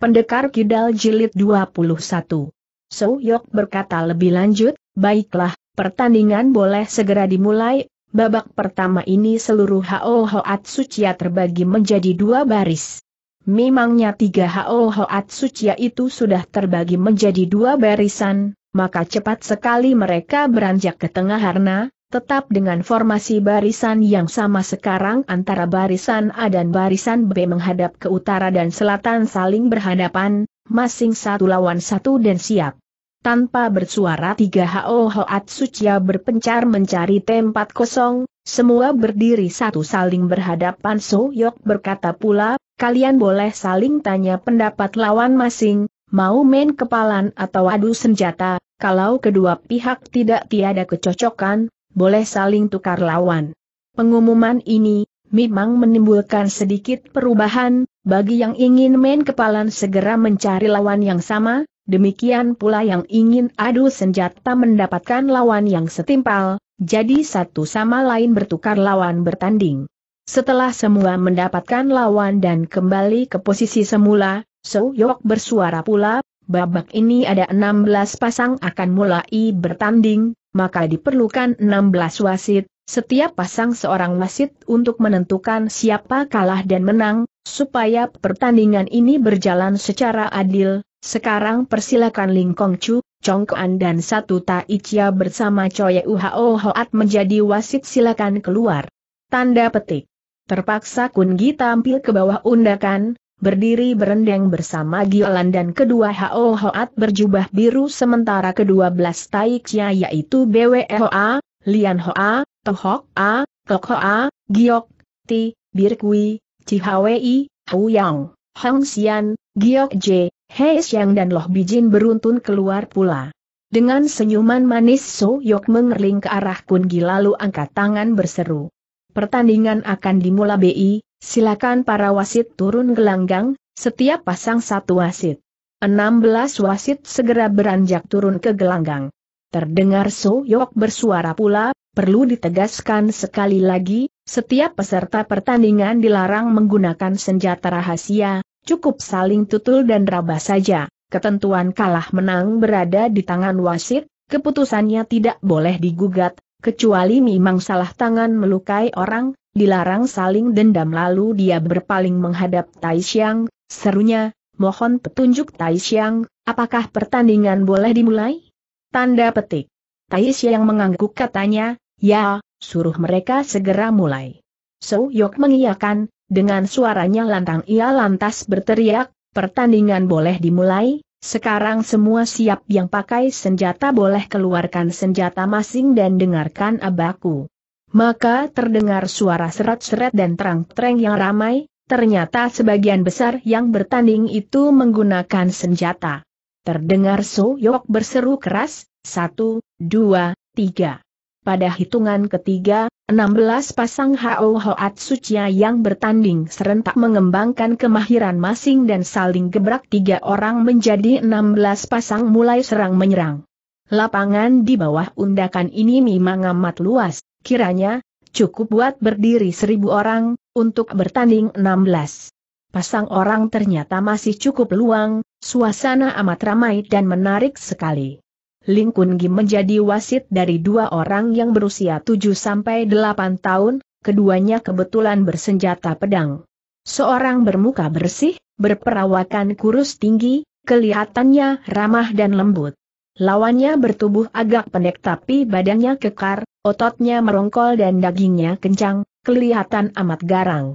Pendekar Kidal Jilid 21. So Yok berkata lebih lanjut, baiklah, pertandingan boleh segera dimulai, babak pertama ini seluruh Hao Hoat Sucia terbagi menjadi dua baris. Memangnya tiga Hao Hoat Sucia itu sudah terbagi menjadi dua barisan, maka cepat sekali mereka beranjak ke tengah harna, tetap dengan formasi barisan yang sama sekarang antara barisan A dan barisan B menghadap ke utara dan selatan saling berhadapan, masing satu lawan satu dan siap. Tanpa bersuara tiga HO Hoat Sucia berpencar mencari tempat kosong, semua berdiri satu saling berhadapan So Yok berkata pula, kalian boleh saling tanya pendapat lawan masing, mau main kepalan atau adu senjata, kalau kedua pihak tidak tiada kecocokan, boleh saling tukar lawan. Pengumuman ini, memang menimbulkan sedikit perubahan, bagi yang ingin main kepalan segera mencari lawan yang sama, demikian pula yang ingin adu senjata mendapatkan lawan yang setimpal, jadi satu sama lain bertukar lawan bertanding. Setelah semua mendapatkan lawan dan kembali ke posisi semula, Soyok bersuara pula, babak ini ada 16 pasang akan mulai bertanding, maka diperlukan 16 wasit, setiap pasang seorang wasit untuk menentukan siapa kalah dan menang, supaya pertandingan ini berjalan secara adil. Sekarang persilakan Ling Kong Chu, Chong Kuan dan satu Ichia bersama Choi Hao Hoat menjadi wasit silakan keluar. Tanda petik. Terpaksa Kun Gi tampil ke bawah undakan, berdiri berendeng bersama Gilan dan kedua Hao Hoat berjubah biru sementara kedua belas taiknya yaitu Bwe Hoa, Lian Hoa, Tohok A, Kok Hoa, Giok, Ti, Birkui, Cihawei, Hu e Yang, Hong Xian, Giok J, He Xiang dan Loh Bijin beruntun keluar pula. Dengan senyuman manis So Yok mengerling ke arah Kun Gi lalu angkat tangan berseru. Pertandingan akan dimulai Silakan para wasit turun gelanggang, setiap pasang satu wasit. 16 wasit segera beranjak turun ke gelanggang. Terdengar So Yok bersuara pula, perlu ditegaskan sekali lagi, setiap peserta pertandingan dilarang menggunakan senjata rahasia, cukup saling tutul dan raba saja. Ketentuan kalah menang berada di tangan wasit, keputusannya tidak boleh digugat, kecuali memang salah tangan melukai orang, dilarang saling dendam lalu dia berpaling menghadap Xiang, serunya, mohon petunjuk Xiang, apakah pertandingan boleh dimulai? Tanda petik. Xiang mengangguk katanya, ya, suruh mereka segera mulai. So Yok mengiyakan, dengan suaranya lantang ia lantas berteriak, pertandingan boleh dimulai, sekarang semua siap yang pakai senjata boleh keluarkan senjata masing dan dengarkan abaku. Maka terdengar suara seret-seret dan terang-terang yang ramai, ternyata sebagian besar yang bertanding itu menggunakan senjata. Terdengar So Yok berseru keras, satu, dua, tiga. Pada hitungan ketiga, 16 pasang Hao Hoat Sucia yang bertanding serentak mengembangkan kemahiran masing dan saling gebrak tiga orang menjadi 16 pasang mulai serang-menyerang. Lapangan di bawah undakan ini memang amat luas, Kiranya, cukup buat berdiri seribu orang, untuk bertanding 16. Pasang orang ternyata masih cukup luang, suasana amat ramai dan menarik sekali. Ling Kun menjadi wasit dari dua orang yang berusia 7-8 tahun, keduanya kebetulan bersenjata pedang. Seorang bermuka bersih, berperawakan kurus tinggi, kelihatannya ramah dan lembut. Lawannya bertubuh agak pendek tapi badannya kekar, ototnya merongkol dan dagingnya kencang, kelihatan amat garang.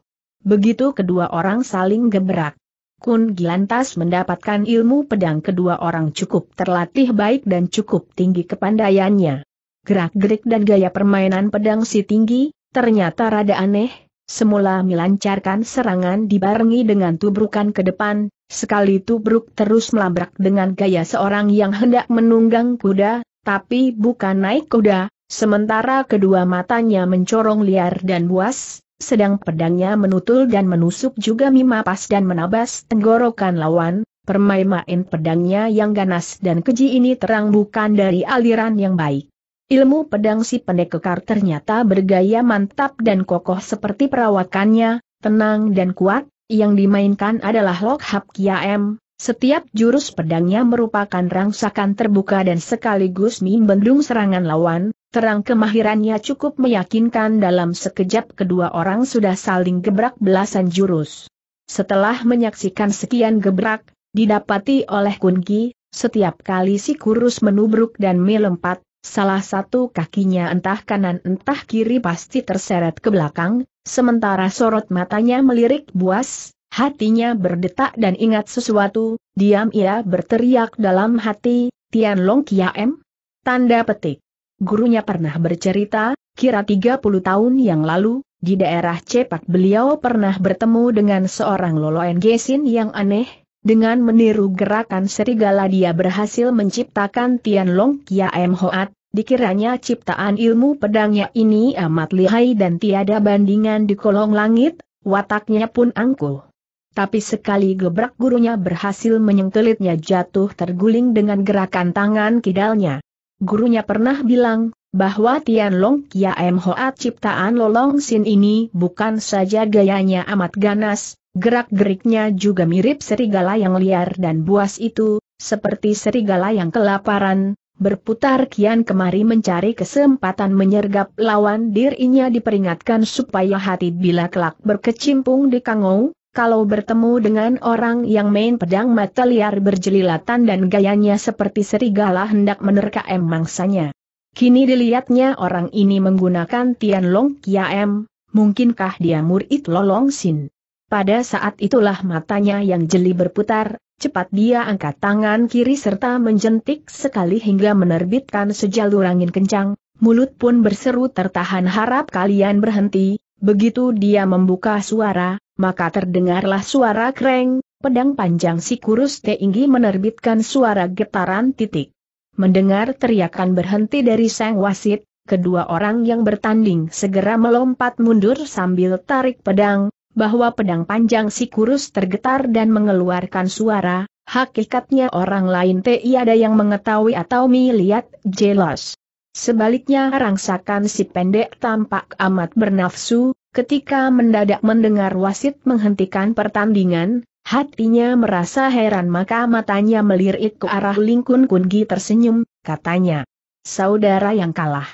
Begitu kedua orang saling gebrak. Kun Gilantas mendapatkan ilmu pedang kedua orang cukup terlatih baik dan cukup tinggi kepandaiannya. Gerak-gerik dan gaya permainan pedang si tinggi, ternyata rada aneh, Semula melancarkan serangan dibarengi dengan tubrukan ke depan, sekali tubruk terus melabrak dengan gaya seorang yang hendak menunggang kuda, tapi bukan naik kuda, sementara kedua matanya mencorong liar dan buas, sedang pedangnya menutul dan menusuk juga mimapas dan menabas tenggorokan lawan, permain-main pedangnya yang ganas dan keji ini terang bukan dari aliran yang baik. Ilmu pedang si pendek kekar ternyata bergaya mantap dan kokoh seperti perawakannya, tenang dan kuat, yang dimainkan adalah Lok Hap Kiam. Setiap jurus pedangnya merupakan rangsakan terbuka dan sekaligus membendung serangan lawan, terang kemahirannya cukup meyakinkan dalam sekejap kedua orang sudah saling gebrak belasan jurus. Setelah menyaksikan sekian gebrak, didapati oleh Kunki, setiap kali si kurus menubruk dan melempat, salah satu kakinya entah kanan entah kiri pasti terseret ke belakang, sementara sorot matanya melirik buas, hatinya berdetak dan ingat sesuatu, diam ia berteriak dalam hati, Tian Long Kiam? Tanda petik. Gurunya pernah bercerita, kira 30 tahun yang lalu, di daerah Cepak beliau pernah bertemu dengan seorang Loloen Gesin yang aneh, dengan meniru gerakan serigala dia berhasil menciptakan Tianlong M. Hoat, dikiranya ciptaan ilmu pedangnya ini amat lihai dan tiada bandingan di kolong langit, wataknya pun angkuh. Tapi sekali gebrak gurunya berhasil menyengkelitnya jatuh terguling dengan gerakan tangan kidalnya. Gurunya pernah bilang, bahwa Tianlong M. Hoat ciptaan Lolong Sin ini bukan saja gayanya amat ganas, Gerak-geriknya juga mirip serigala yang liar dan buas itu, seperti serigala yang kelaparan, berputar kian kemari mencari kesempatan menyergap lawan dirinya diperingatkan supaya hati bila kelak berkecimpung di kangau, kalau bertemu dengan orang yang main pedang mata liar berjelilatan dan gayanya seperti serigala hendak menerka em mangsanya. Kini dilihatnya orang ini menggunakan Tianlong Kiam, mungkinkah dia murid Lolong Sin? Pada saat itulah matanya yang jeli berputar, cepat dia angkat tangan kiri serta menjentik sekali hingga menerbitkan sejalur angin kencang, mulut pun berseru tertahan harap kalian berhenti, begitu dia membuka suara, maka terdengarlah suara kreng, pedang panjang si kurus tinggi menerbitkan suara getaran titik. Mendengar teriakan berhenti dari sang wasit, kedua orang yang bertanding segera melompat mundur sambil tarik pedang, bahwa pedang panjang si kurus tergetar dan mengeluarkan suara, hakikatnya orang lain tiada yang mengetahui atau melihat jelas. Sebaliknya rangsakan si pendek tampak amat bernafsu, ketika mendadak mendengar wasit menghentikan pertandingan, hatinya merasa heran maka matanya melirik ke arah lingkun kungi tersenyum, katanya. Saudara yang kalah.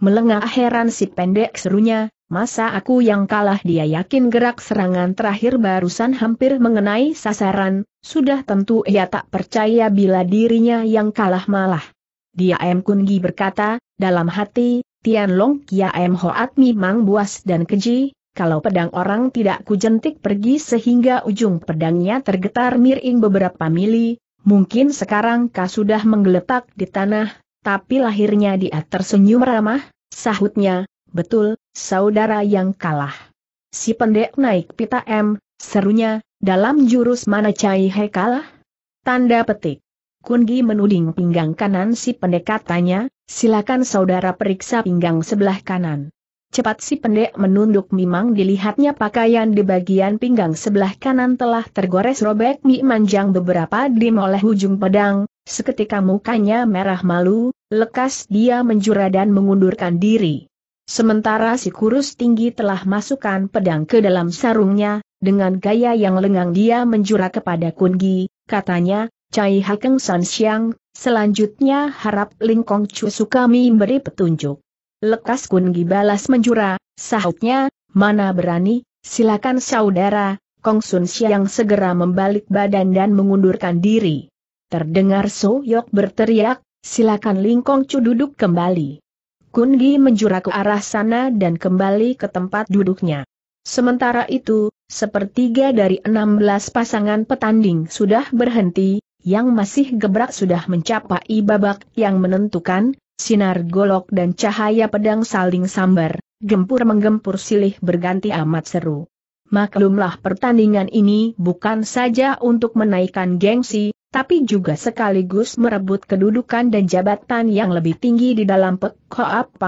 Melengah heran si pendek serunya, Masa aku yang kalah dia yakin gerak serangan terakhir barusan hampir mengenai sasaran, sudah tentu ia tak percaya bila dirinya yang kalah malah. Dia M. Kungi berkata, dalam hati, Tian Long Kia M. Hoat memang buas dan keji, kalau pedang orang tidak kujentik pergi sehingga ujung pedangnya tergetar miring beberapa mili, mungkin sekarang kau sudah menggeletak di tanah, tapi lahirnya dia tersenyum ramah, sahutnya, betul, saudara yang kalah. Si pendek naik pita M, serunya, dalam jurus mana Cai He kalah? Tanda petik. Kungi menuding pinggang kanan si pendek katanya, silakan saudara periksa pinggang sebelah kanan. Cepat si pendek menunduk memang dilihatnya pakaian di bagian pinggang sebelah kanan telah tergores robek mi manjang beberapa dim oleh ujung pedang, seketika mukanya merah malu, lekas dia menjura dan mengundurkan diri. Sementara si kurus tinggi telah masukkan pedang ke dalam sarungnya, dengan gaya yang lengang dia menjura kepada Kungi, katanya, Cai Hakeng San Xiang, selanjutnya harap Lingkong Chu Sukami beri petunjuk. Lekas Kungi balas menjura, sahutnya, mana berani, silakan saudara, Kong Sun Xiang segera membalik badan dan mengundurkan diri. Terdengar So Yok berteriak, silakan Lingkong Chu duduk kembali. Kun Gi ke arah sana dan kembali ke tempat duduknya. Sementara itu, sepertiga dari 16 pasangan petanding sudah berhenti, yang masih gebrak sudah mencapai babak yang menentukan, sinar golok dan cahaya pedang saling sambar, gempur menggempur silih berganti amat seru. Maklumlah pertandingan ini bukan saja untuk menaikkan gengsi, tapi juga sekaligus merebut kedudukan dan jabatan yang lebih tinggi di dalam Pek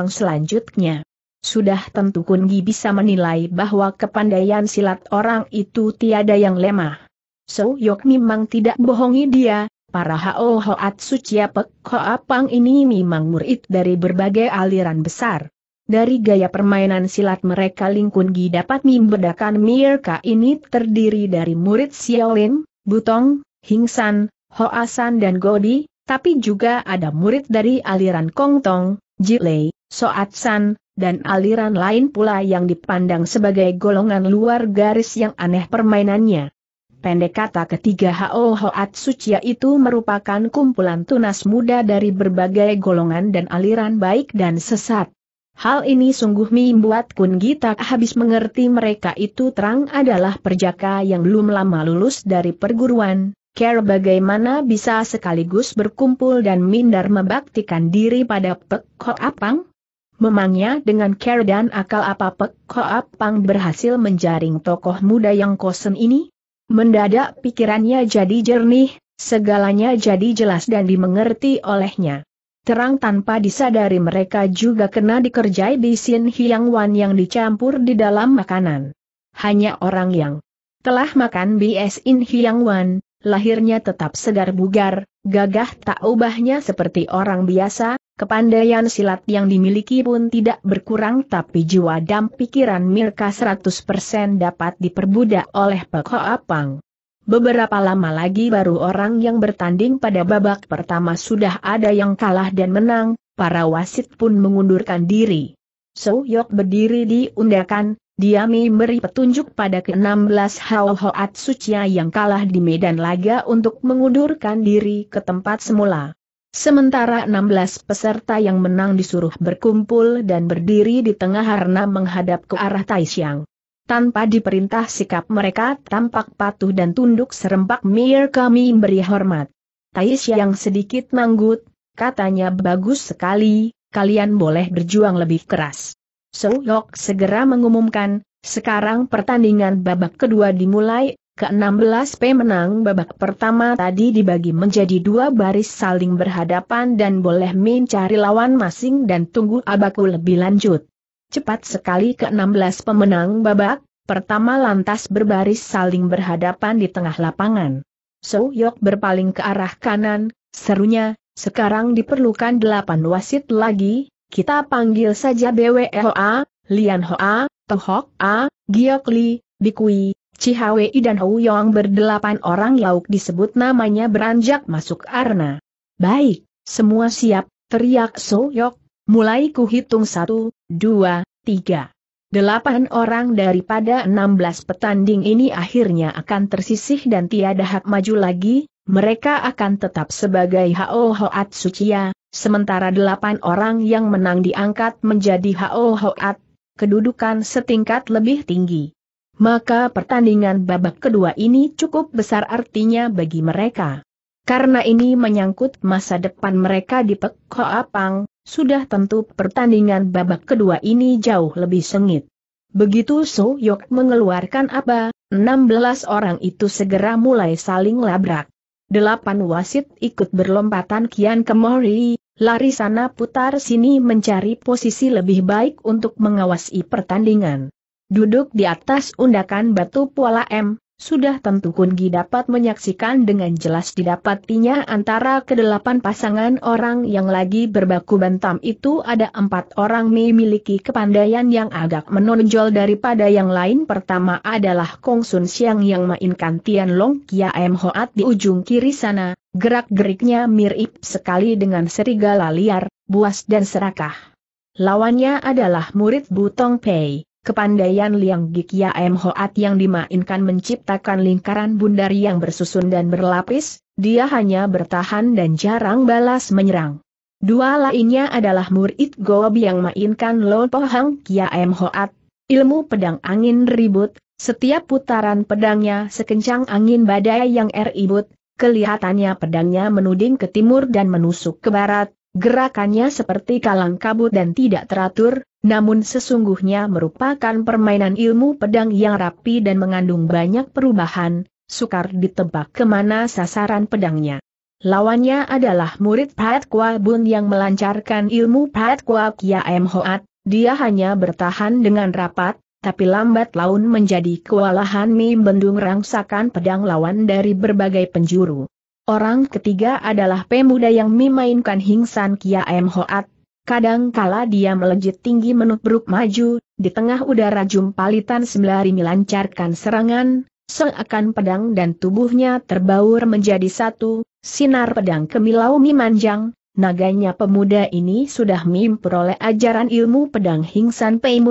selanjutnya. Sudah tentu Kungi bisa menilai bahwa kepandaian silat orang itu tiada yang lemah. So Yok memang tidak bohongi dia, para Hao Hoat Sucia pekoapang Pang ini memang murid dari berbagai aliran besar. Dari gaya permainan silat mereka Ling Kunggi dapat membedakan Mirka ini terdiri dari murid Xiaolin, Butong, Hingsan, Hoasan dan Godi, tapi juga ada murid dari aliran Kongtong, Jilei, San, dan aliran lain pula yang dipandang sebagai golongan luar garis yang aneh permainannya. Pendek kata ketiga Ho Hoat Suci itu merupakan kumpulan tunas muda dari berbagai golongan dan aliran baik dan sesat. Hal ini sungguh membuat Kun Gita habis mengerti mereka itu terang adalah perjaka yang belum lama lulus dari perguruan, Care bagaimana bisa sekaligus berkumpul dan minder membaktikan diri pada Pek Apang? Memangnya dengan care dan akal apa Pek Apang berhasil menjaring tokoh muda yang kosen ini? Mendadak pikirannya jadi jernih, segalanya jadi jelas dan dimengerti olehnya. Terang tanpa disadari mereka juga kena dikerjai bisin hiang wan yang dicampur di dalam makanan. Hanya orang yang telah makan bisin hiang wan, lahirnya tetap segar bugar, gagah tak ubahnya seperti orang biasa, kepandaian silat yang dimiliki pun tidak berkurang tapi jiwa dan pikiran Mirka 100% dapat diperbudak oleh Pek Apang. Beberapa lama lagi baru orang yang bertanding pada babak pertama sudah ada yang kalah dan menang, para wasit pun mengundurkan diri. So Yok berdiri di undakan, dia memberi petunjuk pada ke-16 Hao Hoat Sucia yang kalah di medan laga untuk mengundurkan diri ke tempat semula. Sementara 16 peserta yang menang disuruh berkumpul dan berdiri di tengah harna menghadap ke arah Taishang. Tanpa diperintah sikap mereka tampak patuh dan tunduk serempak mir kami beri hormat. Taishang sedikit manggut, katanya bagus sekali, kalian boleh berjuang lebih keras. Yok segera mengumumkan, sekarang pertandingan babak kedua dimulai, ke-16P menang babak pertama tadi dibagi menjadi dua baris saling berhadapan dan boleh mencari lawan masing dan tunggu abaku lebih lanjut. Cepat sekali ke-16 pemenang babak, pertama lantas berbaris saling berhadapan di tengah lapangan. So Yok berpaling ke arah kanan, serunya, sekarang diperlukan delapan wasit lagi, kita panggil saja BWLA, Lian Hoa, Tohok A, Giok Li, Bikui, Cihawei dan Yong berdelapan orang lauk disebut namanya beranjak masuk arna. Baik, semua siap, teriak Soyok, mulai kuhitung satu, dua, tiga. Delapan orang daripada enam belas petanding ini akhirnya akan tersisih dan tiada hak maju lagi, mereka akan tetap sebagai Hao Hoat Suciya, sementara delapan orang yang menang diangkat menjadi Hao Hoat, kedudukan setingkat lebih tinggi. Maka pertandingan babak kedua ini cukup besar artinya bagi mereka. Karena ini menyangkut masa depan mereka di Pek Apang, sudah tentu pertandingan babak kedua ini jauh lebih sengit. Begitu So Yok mengeluarkan apa, 16 orang itu segera mulai saling labrak. Delapan wasit ikut berlompatan kian kemari, lari sana putar sini mencari posisi lebih baik untuk mengawasi pertandingan. Duduk di atas undakan batu puala M, sudah tentu Kungi dapat menyaksikan dengan jelas didapatinya antara kedelapan pasangan orang yang lagi berbaku bantam itu ada empat orang memiliki kepandaian yang agak menonjol daripada yang lain. Pertama adalah Kong Sun Siang yang mainkan Tian Long Kia M Hoat di ujung kiri sana, gerak-geriknya mirip sekali dengan serigala liar, buas dan serakah. Lawannya adalah murid Butong Pei. Kepandaian Liang Gikia ya M. Hoat yang dimainkan menciptakan lingkaran bundar yang bersusun dan berlapis, dia hanya bertahan dan jarang balas menyerang. Dua lainnya adalah murid Goa yang mainkan Lo Pohang Kia M. Hoat, ilmu pedang angin ribut, setiap putaran pedangnya sekencang angin badai yang eribut, er kelihatannya pedangnya menuding ke timur dan menusuk ke barat, gerakannya seperti kalang kabut dan tidak teratur, namun sesungguhnya merupakan permainan ilmu pedang yang rapi dan mengandung banyak perubahan, sukar ditebak kemana sasaran pedangnya. Lawannya adalah murid Pat Kwa Bun yang melancarkan ilmu Pat Kwa Kia M Hoat, dia hanya bertahan dengan rapat, tapi lambat laun menjadi kewalahan bendung rangsakan pedang lawan dari berbagai penjuru. Orang ketiga adalah pemuda yang memainkan Hingsan Kia M Hoat, Kadang-kala dia melejit tinggi menubruk maju, di tengah udara jumpalitan sembari melancarkan serangan, seakan pedang dan tubuhnya terbaur menjadi satu, sinar pedang kemilau mimanjang, naganya pemuda ini sudah memperoleh ajaran ilmu pedang hingsan pei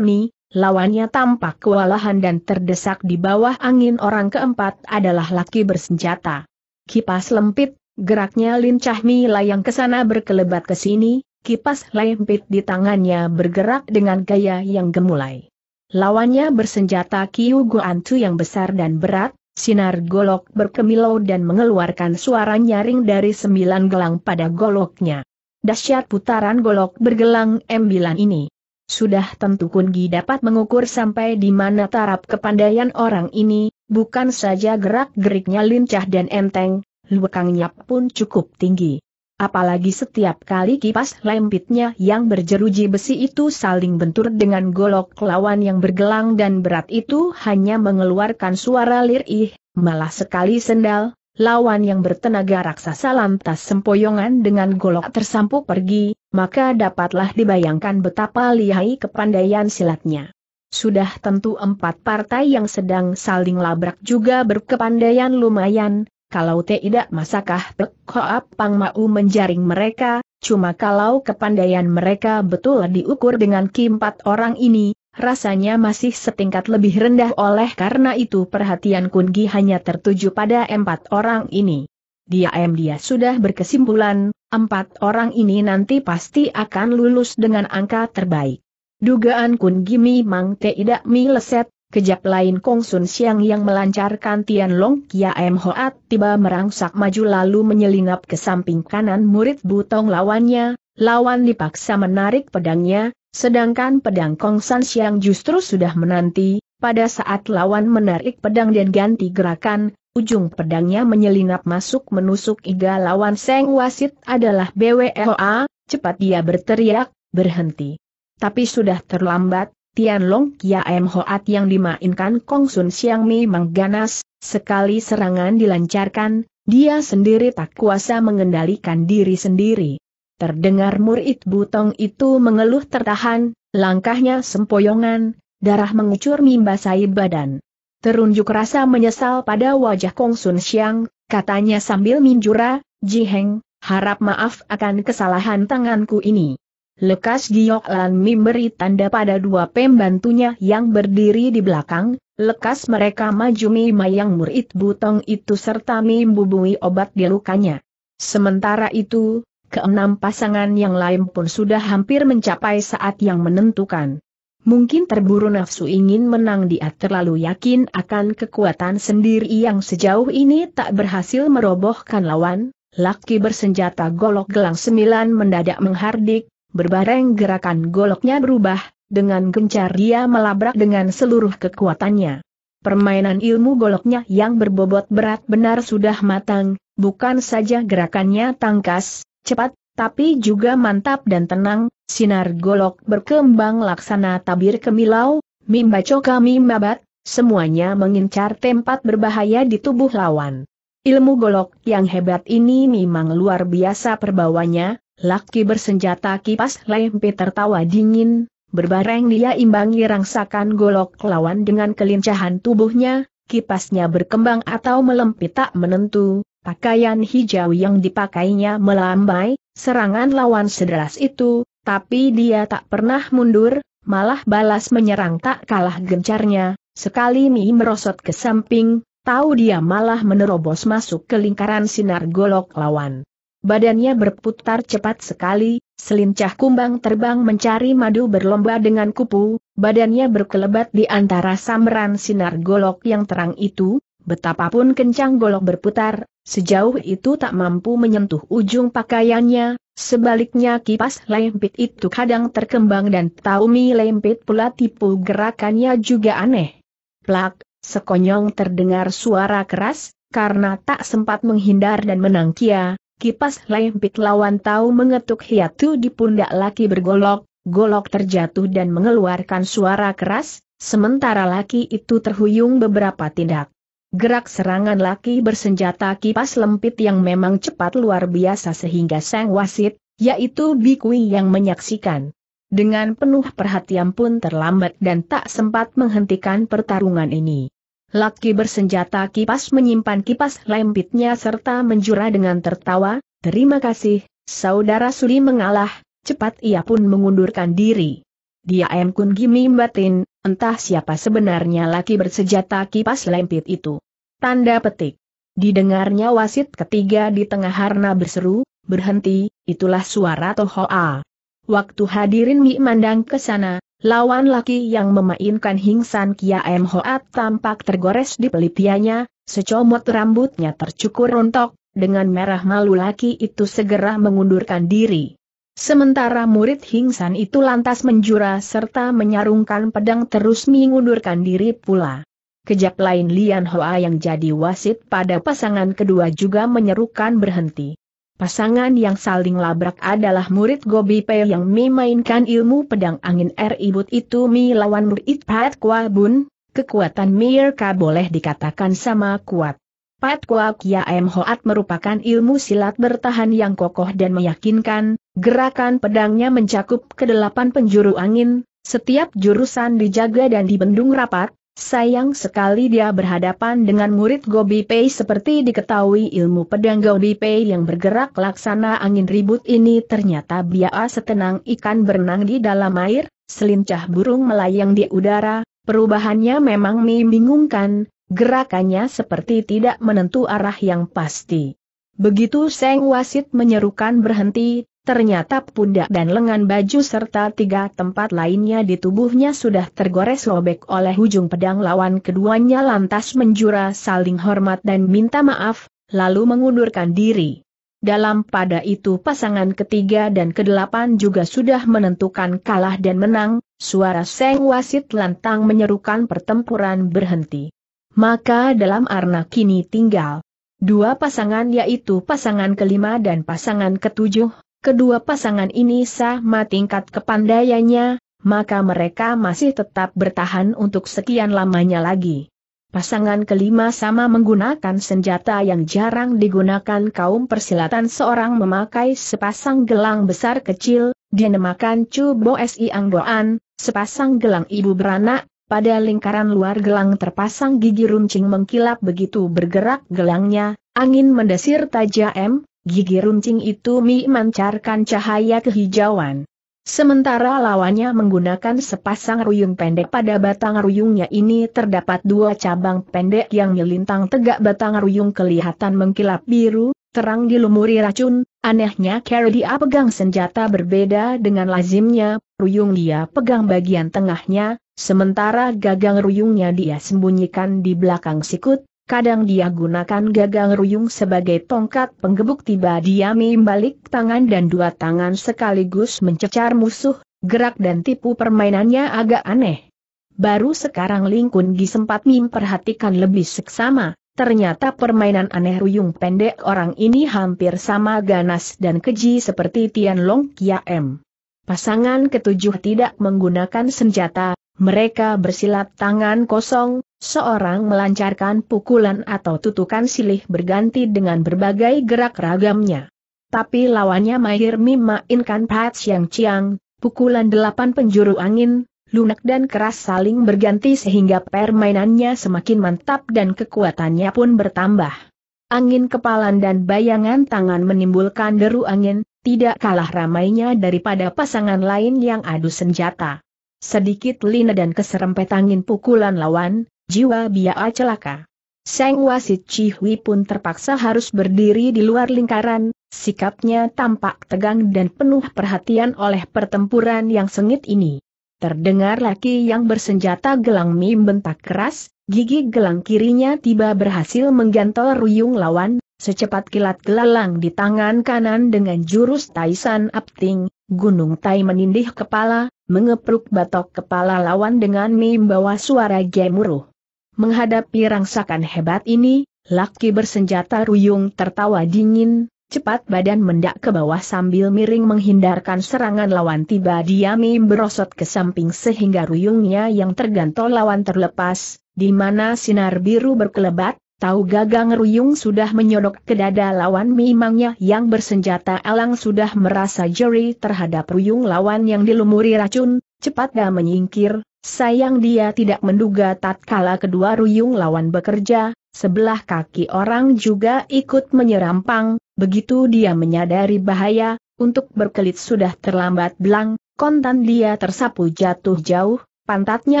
lawannya tampak kewalahan dan terdesak di bawah angin orang keempat adalah laki bersenjata. Kipas lempit, geraknya lincah melayang kesana kesana berkelebat kesini kipas lempit di tangannya bergerak dengan gaya yang gemulai. Lawannya bersenjata Kiu Guantu yang besar dan berat, sinar golok berkemilau dan mengeluarkan suara nyaring dari sembilan gelang pada goloknya. Dasyat putaran golok bergelang embilan ini. Sudah tentu Kungi dapat mengukur sampai di mana taraf kepandaian orang ini, bukan saja gerak-geriknya lincah dan enteng, lukangnya pun cukup tinggi. Apalagi setiap kali kipas lempitnya yang berjeruji besi itu saling bentur dengan golok lawan yang bergelang dan berat itu hanya mengeluarkan suara lirih, malah sekali sendal, lawan yang bertenaga raksasa lantas sempoyongan dengan golok tersampuk pergi, maka dapatlah dibayangkan betapa lihai kepandaian silatnya. Sudah tentu empat partai yang sedang saling labrak juga berkepandaian lumayan, kalau tidak masakah Pekhoap Pang mau menjaring mereka, cuma kalau kepandaian mereka betul diukur dengan kimpat orang ini, rasanya masih setingkat lebih rendah oleh karena itu perhatian Kungi hanya tertuju pada empat orang ini. Dia em dia sudah berkesimpulan, empat orang ini nanti pasti akan lulus dengan angka terbaik. Dugaan Kungi Gimi Mang tidak meleset, Kejap lain Kong Sun Siang yang melancarkan Tian Long Kia M Hoat tiba merangsak maju lalu menyelinap ke samping kanan murid Butong lawannya, lawan dipaksa menarik pedangnya, sedangkan pedang Kong Sun Siang justru sudah menanti, pada saat lawan menarik pedang dan ganti gerakan, ujung pedangnya menyelinap masuk menusuk iga lawan Seng Wasit adalah BWLA, cepat dia berteriak, berhenti. Tapi sudah terlambat, Tianlong M Hoat yang dimainkan Kong Sun Siang memang ganas, sekali serangan dilancarkan, dia sendiri tak kuasa mengendalikan diri sendiri. Terdengar murid butong itu mengeluh tertahan, langkahnya sempoyongan, darah mengucur mimbasai badan. Terunjuk rasa menyesal pada wajah Kong Sun Siang, katanya sambil minjura, Ji Heng, harap maaf akan kesalahan tanganku ini. Lekas Giok Lan beri tanda pada dua pembantunya yang berdiri di belakang, lekas mereka maju Mi Mayang Murid Butong itu serta membubui obat di lukanya. Sementara itu, keenam pasangan yang lain pun sudah hampir mencapai saat yang menentukan. Mungkin terburu nafsu ingin menang dia terlalu yakin akan kekuatan sendiri yang sejauh ini tak berhasil merobohkan lawan, laki bersenjata golok gelang sembilan mendadak menghardik, berbareng gerakan goloknya berubah, dengan gencar dia melabrak dengan seluruh kekuatannya. Permainan ilmu goloknya yang berbobot berat benar sudah matang, bukan saja gerakannya tangkas, cepat, tapi juga mantap dan tenang, sinar golok berkembang laksana tabir kemilau, mimba coka mimbabat, semuanya mengincar tempat berbahaya di tubuh lawan. Ilmu golok yang hebat ini memang luar biasa perbawanya, Laki bersenjata kipas lempe tertawa dingin, berbareng dia imbangi rangsakan golok lawan dengan kelincahan tubuhnya, kipasnya berkembang atau melempit tak menentu, pakaian hijau yang dipakainya melambai, serangan lawan sederas itu, tapi dia tak pernah mundur, malah balas menyerang tak kalah gencarnya, sekali Mi merosot ke samping, tahu dia malah menerobos masuk ke lingkaran sinar golok lawan. Badannya berputar cepat sekali, selincah kumbang terbang mencari madu berlomba dengan kupu, badannya berkelebat di antara sambaran sinar golok yang terang itu, betapapun kencang golok berputar, sejauh itu tak mampu menyentuh ujung pakaiannya, sebaliknya kipas lempit itu kadang terkembang dan taumi lempit pula tipu gerakannya juga aneh. Plak, sekonyong terdengar suara keras, karena tak sempat menghindar dan menangkia, kipas pit lawan tahu mengetuk hiatu di pundak laki bergolok, golok terjatuh dan mengeluarkan suara keras, sementara laki itu terhuyung beberapa tindak. Gerak serangan laki bersenjata kipas lempit yang memang cepat luar biasa sehingga sang wasit, yaitu Bikui yang menyaksikan. Dengan penuh perhatian pun terlambat dan tak sempat menghentikan pertarungan ini. Laki bersenjata kipas menyimpan kipas lempitnya serta menjura dengan tertawa, terima kasih, saudara Suli mengalah, cepat ia pun mengundurkan diri. Dia em Kun Gimi batin, entah siapa sebenarnya laki bersenjata kipas lempit itu. Tanda petik. Didengarnya wasit ketiga di tengah harna berseru, berhenti, itulah suara Tohoa. Waktu hadirin Mi mandang ke sana, Lawan laki yang memainkan Hingsan M. Hoat tampak tergores di pelitianya, secomot rambutnya tercukur rontok, dengan merah malu laki itu segera mengundurkan diri. Sementara murid Hingsan itu lantas menjura serta menyarungkan pedang terus mengundurkan diri pula. Kejap lain Lian Hoa yang jadi wasit pada pasangan kedua juga menyerukan berhenti. Pasangan yang saling labrak adalah murid Gobi Pei yang memainkan ilmu pedang angin ribut itu Mi lawan murid Pat Kwa Bun, kekuatan Mirka er boleh dikatakan sama kuat. Pat Kwa Kia M. Hoat merupakan ilmu silat bertahan yang kokoh dan meyakinkan, gerakan pedangnya mencakup kedelapan penjuru angin, setiap jurusan dijaga dan dibendung rapat, Sayang sekali dia berhadapan dengan murid Gobi Pei seperti diketahui ilmu pedang Gobi Pei yang bergerak laksana angin ribut ini ternyata biaya setenang ikan berenang di dalam air, selincah burung melayang di udara, perubahannya memang membingungkan, gerakannya seperti tidak menentu arah yang pasti. Begitu Seng Wasit menyerukan berhenti, Ternyata pundak dan lengan baju serta tiga tempat lainnya di tubuhnya sudah tergores robek oleh ujung pedang lawan keduanya lantas menjura saling hormat dan minta maaf, lalu mengundurkan diri. Dalam pada itu pasangan ketiga dan kedelapan juga sudah menentukan kalah dan menang, suara Seng Wasit lantang menyerukan pertempuran berhenti. Maka dalam arna kini tinggal dua pasangan yaitu pasangan kelima dan pasangan ketujuh, kedua pasangan ini sama tingkat kepandaiannya, maka mereka masih tetap bertahan untuk sekian lamanya lagi. Pasangan kelima sama menggunakan senjata yang jarang digunakan kaum persilatan seorang memakai sepasang gelang besar kecil, dinamakan Chu Si Angboan, sepasang gelang ibu beranak, pada lingkaran luar gelang terpasang gigi runcing mengkilap begitu bergerak gelangnya, angin mendesir tajam, Gigi runcing itu memancarkan cahaya kehijauan. Sementara lawannya menggunakan sepasang ruyung pendek pada batang ruyungnya ini terdapat dua cabang pendek yang melintang tegak batang ruyung kelihatan mengkilap biru, terang dilumuri racun, anehnya dia pegang senjata berbeda dengan lazimnya, ruyung dia pegang bagian tengahnya, sementara gagang ruyungnya dia sembunyikan di belakang sikut, Kadang dia gunakan gagang ruyung sebagai tongkat penggebuk tiba dia membalik tangan dan dua tangan sekaligus mencecar musuh, gerak dan tipu permainannya agak aneh. Baru sekarang Ling Kun Gi sempat memperhatikan lebih seksama, ternyata permainan aneh ruyung pendek orang ini hampir sama ganas dan keji seperti Tian Long Kia M. Pasangan ketujuh tidak menggunakan senjata, mereka bersilat tangan kosong, seorang melancarkan pukulan atau tutukan silih berganti dengan berbagai gerak ragamnya. Tapi lawannya mahir memainkan Pat Yang ciang, pukulan delapan penjuru angin, lunak dan keras saling berganti sehingga permainannya semakin mantap dan kekuatannya pun bertambah. Angin kepalan dan bayangan tangan menimbulkan deru angin, tidak kalah ramainya daripada pasangan lain yang adu senjata sedikit lina dan keserempet angin pukulan lawan, jiwa biaa celaka. Seng wasit Cihui pun terpaksa harus berdiri di luar lingkaran, sikapnya tampak tegang dan penuh perhatian oleh pertempuran yang sengit ini. Terdengar laki yang bersenjata gelang mim bentak keras, gigi gelang kirinya tiba berhasil menggantol ruyung lawan, secepat kilat gelalang di tangan kanan dengan jurus Taisan Apting, Gunung Tai menindih kepala, mengepruk batok kepala lawan dengan membawa suara gemuruh. Menghadapi rangsakan hebat ini, laki bersenjata ruyung tertawa dingin, cepat badan mendak ke bawah sambil miring menghindarkan serangan lawan tiba mim berosot ke samping sehingga ruyungnya yang tergantol lawan terlepas, di mana sinar biru berkelebat, Tahu gagang ruyung sudah menyodok ke dada lawan memangnya yang bersenjata elang sudah merasa jeri terhadap ruyung lawan yang dilumuri racun, cepat dah menyingkir, sayang dia tidak menduga tatkala kedua ruyung lawan bekerja, sebelah kaki orang juga ikut menyerampang, begitu dia menyadari bahaya, untuk berkelit sudah terlambat belang, kontan dia tersapu jatuh jauh, pantatnya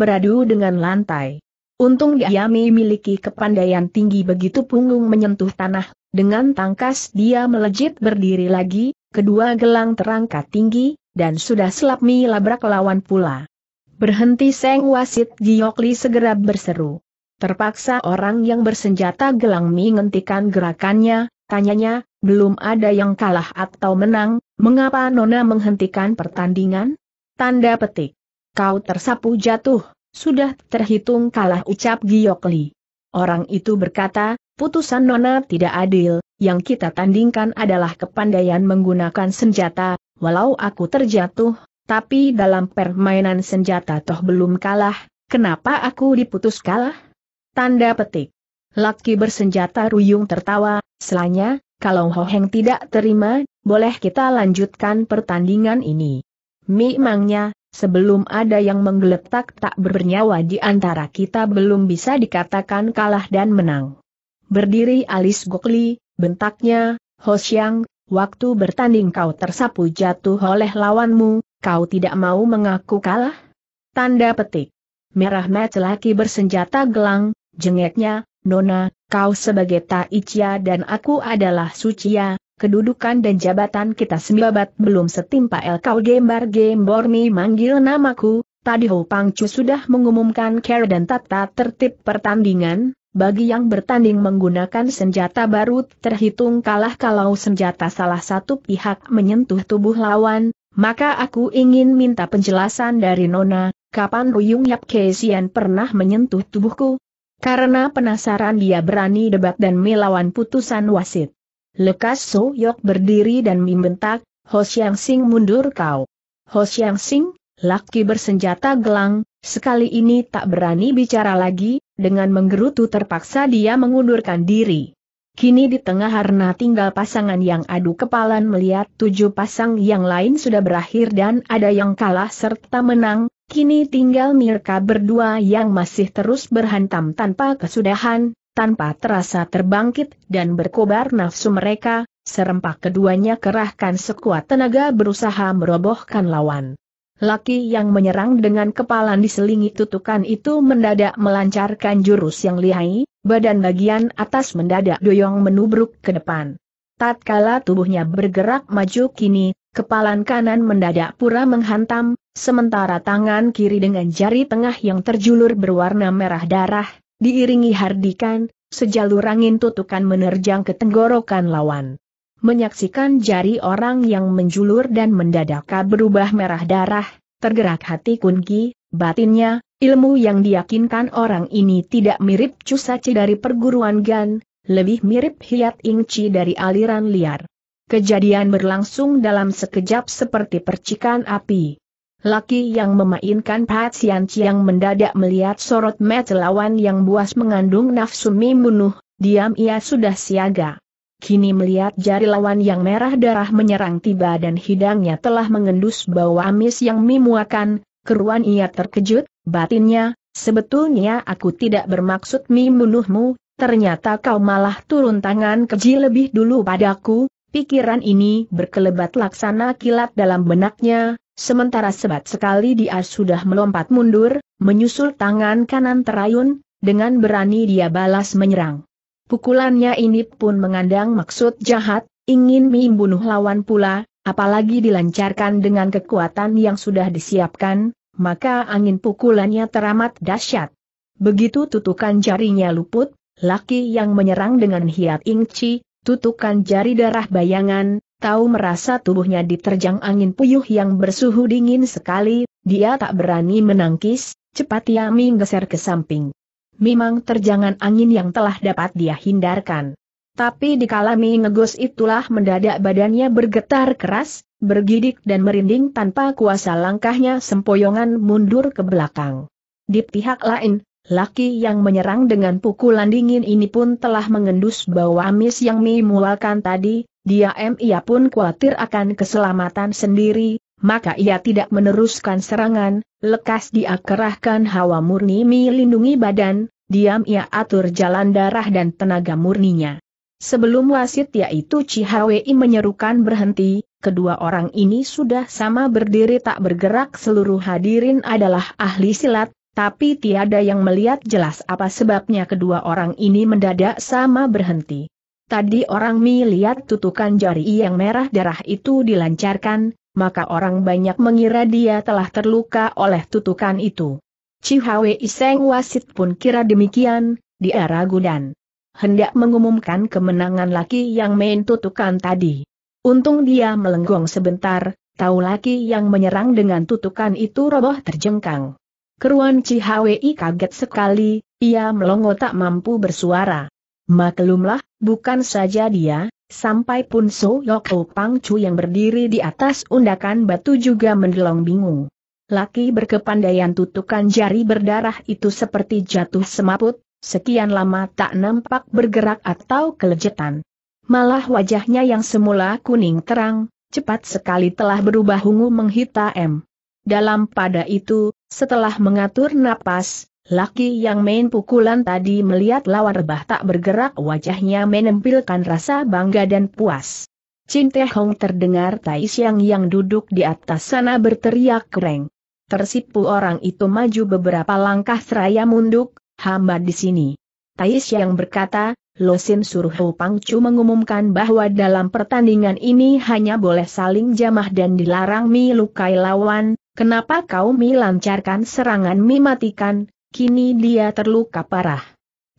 beradu dengan lantai. Untung ya. dia memiliki kepandaian tinggi begitu punggung menyentuh tanah, dengan tangkas dia melejit berdiri lagi, kedua gelang terangkat tinggi, dan sudah selap mi labrak lawan pula. Berhenti Seng Wasit Giokli segera berseru. Terpaksa orang yang bersenjata gelang mi ngentikan gerakannya, tanyanya, belum ada yang kalah atau menang, mengapa Nona menghentikan pertandingan? Tanda petik. Kau tersapu jatuh, sudah terhitung kalah ucap Giokli. Orang itu berkata, putusan Nona tidak adil, yang kita tandingkan adalah kepandaian menggunakan senjata, walau aku terjatuh, tapi dalam permainan senjata toh belum kalah, kenapa aku diputus kalah? Tanda petik. Laki bersenjata ruyung tertawa, selanya, kalau Hoheng tidak terima, boleh kita lanjutkan pertandingan ini. Memangnya. Sebelum ada yang menggeletak tak bernyawa di antara kita belum bisa dikatakan kalah dan menang. Berdiri alis Gokli, bentaknya, Hoshiang, waktu bertanding kau tersapu jatuh oleh lawanmu, kau tidak mau mengaku kalah? Tanda petik. Merah mata bersenjata gelang, jengeknya, Nona, kau sebagai Taichia dan aku adalah Sucia, kedudukan dan jabatan kita sembabat belum setimpa El kau gembar gembor mi manggil namaku, tadi Ho Pang Pangcu sudah mengumumkan care dan tata tertib pertandingan, bagi yang bertanding menggunakan senjata baru terhitung kalah kalau senjata salah satu pihak menyentuh tubuh lawan, maka aku ingin minta penjelasan dari Nona, kapan Ruyung Yap Kesian pernah menyentuh tubuhku? Karena penasaran dia berani debat dan melawan putusan wasit. Lekas So Yok berdiri dan membentak, Ho Siang Sing mundur kau. Ho Siang Sing, laki bersenjata gelang, sekali ini tak berani bicara lagi, dengan menggerutu terpaksa dia mengundurkan diri. Kini di tengah harna tinggal pasangan yang adu kepalan melihat tujuh pasang yang lain sudah berakhir dan ada yang kalah serta menang, kini tinggal Mirka berdua yang masih terus berhantam tanpa kesudahan, tanpa terasa terbangkit dan berkobar nafsu mereka, serempak keduanya kerahkan sekuat tenaga berusaha merobohkan lawan. Laki yang menyerang dengan kepalan diselingi tutukan itu mendadak melancarkan jurus yang lihai, badan bagian atas mendadak doyong menubruk ke depan. Tatkala tubuhnya bergerak maju kini, kepalan kanan mendadak pura menghantam, sementara tangan kiri dengan jari tengah yang terjulur berwarna merah darah, Diiringi hardikan, sejalur angin tutukan menerjang ke tenggorokan lawan. Menyaksikan jari orang yang menjulur dan mendadak berubah merah darah, tergerak hati Kunki, batinnya, ilmu yang diyakinkan orang ini tidak mirip Cusaci dari perguruan Gan, lebih mirip Hiat Ingci dari aliran liar. Kejadian berlangsung dalam sekejap seperti percikan api. Laki yang memainkan Pat Sian Chiang mendadak melihat sorot mata lawan yang buas mengandung nafsu membunuh, diam ia sudah siaga. Kini melihat jari lawan yang merah darah menyerang tiba dan hidangnya telah mengendus bau amis yang memuakan, keruan ia terkejut, batinnya, sebetulnya aku tidak bermaksud membunuhmu, ternyata kau malah turun tangan keji lebih dulu padaku, pikiran ini berkelebat laksana kilat dalam benaknya, Sementara sebat sekali dia sudah melompat mundur, menyusul tangan kanan terayun, dengan berani dia balas menyerang. Pukulannya ini pun mengandang maksud jahat, ingin membunuh lawan pula, apalagi dilancarkan dengan kekuatan yang sudah disiapkan, maka angin pukulannya teramat dahsyat. Begitu tutukan jarinya luput, laki yang menyerang dengan hiat ingci, tutukan jari darah bayangan, tahu merasa tubuhnya diterjang angin puyuh yang bersuhu dingin sekali, dia tak berani menangkis, cepat ia menggeser ke samping. Memang terjangan angin yang telah dapat dia hindarkan. Tapi dikala Mi itulah mendadak badannya bergetar keras, bergidik dan merinding tanpa kuasa langkahnya sempoyongan mundur ke belakang. Di pihak lain, laki yang menyerang dengan pukulan dingin ini pun telah mengendus bau amis yang Mi mualkan tadi, dia ia pun khawatir akan keselamatan sendiri, maka ia tidak meneruskan serangan, lekas dia kerahkan hawa murni melindungi badan, diam ia atur jalan darah dan tenaga murninya. Sebelum wasit yaitu Cihawi menyerukan berhenti, kedua orang ini sudah sama berdiri tak bergerak seluruh hadirin adalah ahli silat, tapi tiada yang melihat jelas apa sebabnya kedua orang ini mendadak sama berhenti. Tadi orang Mi lihat tutukan jari yang merah darah itu dilancarkan, maka orang banyak mengira dia telah terluka oleh tutukan itu. Cihawe Iseng Wasit pun kira demikian, di ragu dan hendak mengumumkan kemenangan laki yang main tutukan tadi. Untung dia melenggong sebentar, tahu laki yang menyerang dengan tutukan itu roboh terjengkang. Keruan Cihawe kaget sekali, ia melongo tak mampu bersuara. Maklumlah, Bukan saja dia, sampai pun So Yoko Pang yang berdiri di atas undakan batu juga mendelong bingung. Laki berkepandaian tutukan jari berdarah itu seperti jatuh semaput, sekian lama tak nampak bergerak atau kelejetan. Malah wajahnya yang semula kuning terang, cepat sekali telah berubah ungu menghitam. Dalam pada itu, setelah mengatur napas, Laki yang main pukulan tadi melihat lawan rebah tak bergerak wajahnya menempilkan rasa bangga dan puas. Chin Teh Hong terdengar Tai Siang yang duduk di atas sana berteriak kereng. Tersipu orang itu maju beberapa langkah seraya munduk, hamba di sini. Tai Siang berkata, Losin suruh Pang Pangcu mengumumkan bahwa dalam pertandingan ini hanya boleh saling jamah dan dilarang melukai lawan, kenapa kau melancarkan serangan mematikan, Kini dia terluka parah.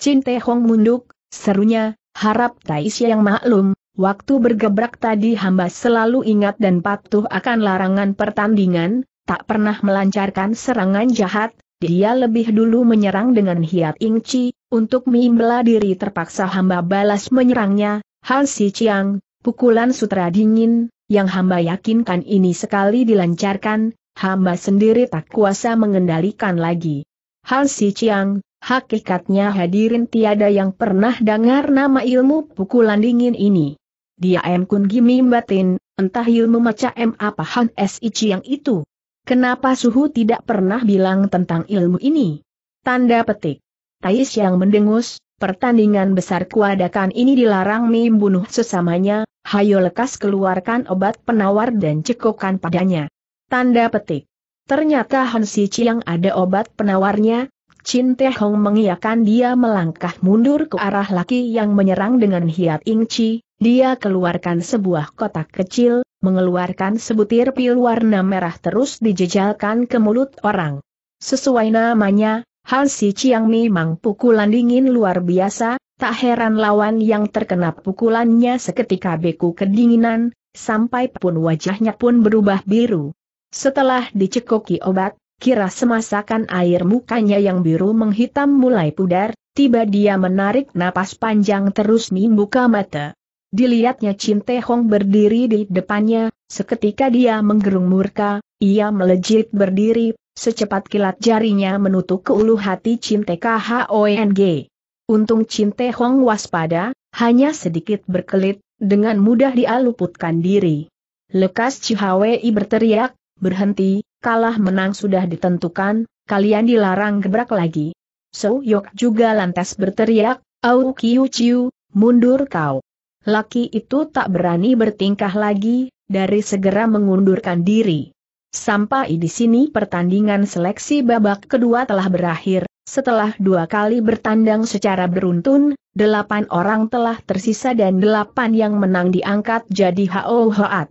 Chin Hong munduk, serunya, harap Taisya yang maklum, waktu bergebrak tadi hamba selalu ingat dan patuh akan larangan pertandingan, tak pernah melancarkan serangan jahat, dia lebih dulu menyerang dengan hiat Ing untuk membela diri terpaksa hamba balas menyerangnya, Han Si Chiang, pukulan sutra dingin, yang hamba yakinkan ini sekali dilancarkan, hamba sendiri tak kuasa mengendalikan lagi. Han Si Chiang, hakikatnya hadirin tiada yang pernah dengar nama ilmu pukulan dingin ini. Dia M Kun Gimi batin, entah ilmu macam apa Han Si Chiang itu. Kenapa Suhu tidak pernah bilang tentang ilmu ini? Tanda petik. Tais yang mendengus, pertandingan besar kuadakan ini dilarang membunuh sesamanya, hayo lekas keluarkan obat penawar dan cekokan padanya. Tanda petik. Ternyata Hansi Chiang ada obat penawarnya, Chin Te Hong mengiyakan dia melangkah mundur ke arah laki yang menyerang dengan hiat Ing Chi, dia keluarkan sebuah kotak kecil, mengeluarkan sebutir pil warna merah terus dijejalkan ke mulut orang. Sesuai namanya, Hansi Chiang memang pukulan dingin luar biasa, tak heran lawan yang terkena pukulannya seketika beku kedinginan, sampai pun wajahnya pun berubah biru. Setelah dicekoki obat, kira semasakan air mukanya yang biru menghitam mulai pudar, tiba dia menarik napas panjang terus membuka mata. Dilihatnya Chin Te Hong berdiri di depannya, seketika dia menggerung murka, ia melejit berdiri, secepat kilat jarinya menutup ke ulu hati Chin Te KHONG. Untung Chin Te Hong waspada, hanya sedikit berkelit, dengan mudah dia luputkan diri. Lekas Cihawei berteriak, berhenti, kalah menang sudah ditentukan, kalian dilarang gebrak lagi. So Yok juga lantas berteriak, Au Kiu Chiu, mundur kau. Laki itu tak berani bertingkah lagi, dari segera mengundurkan diri. Sampai di sini pertandingan seleksi babak kedua telah berakhir, setelah dua kali bertandang secara beruntun, delapan orang telah tersisa dan delapan yang menang diangkat jadi Hao Hoat.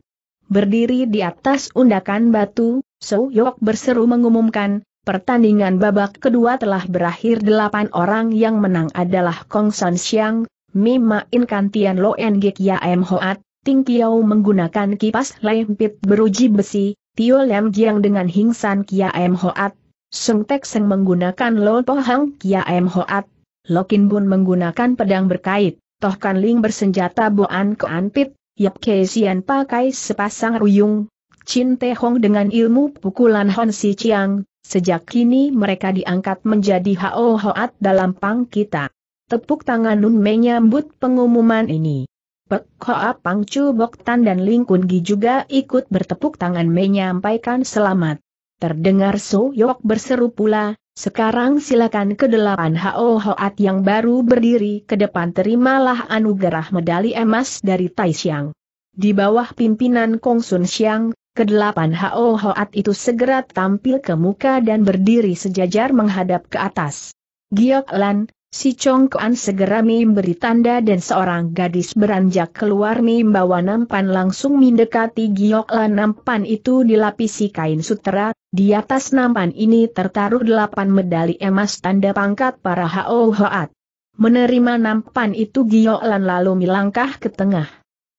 Berdiri di atas undakan batu, So Yok berseru mengumumkan, pertandingan babak kedua telah berakhir delapan orang yang menang adalah Kong San Xiang, Mima In Kantian Lo En Gik Ya Em Hoat, Ting Kiao menggunakan kipas lempit beruji besi, Tio Lam Jiang dengan Hingsan Kia Em Hoat, Sung Tek Seng menggunakan Lo Pohang Kia Em Hoat, Lokin Bun menggunakan pedang berkait, Toh Kan Ling bersenjata Boan Koan Pit, Yap Kesian pakai sepasang ruyung, Chin Te Hong dengan ilmu pukulan Hon Si Chiang, sejak kini mereka diangkat menjadi Hao Hoat dalam pang kita. Tepuk tangan Nun menyambut pengumuman ini. Pek Hoa Pang Chu Bok Tan dan Ling Kun Gi juga ikut bertepuk tangan menyampaikan selamat. Terdengar So Yok berseru pula, sekarang silakan ke delapan Ho Hoat yang baru berdiri ke depan terimalah anugerah medali emas dari Tai Xiang. Di bawah pimpinan Kong Sun Xiang, kedelapan Ho Hoat itu segera tampil ke muka dan berdiri sejajar menghadap ke atas. Giok Lan, si Chong Kuan segera memberi tanda dan seorang gadis beranjak keluar membawa nampan langsung mendekati Giok Lan nampan itu dilapisi kain sutera, di atas nampan ini tertaruh delapan medali emas tanda pangkat para Hao Hoat. Menerima nampan itu Lan lalu melangkah ke tengah.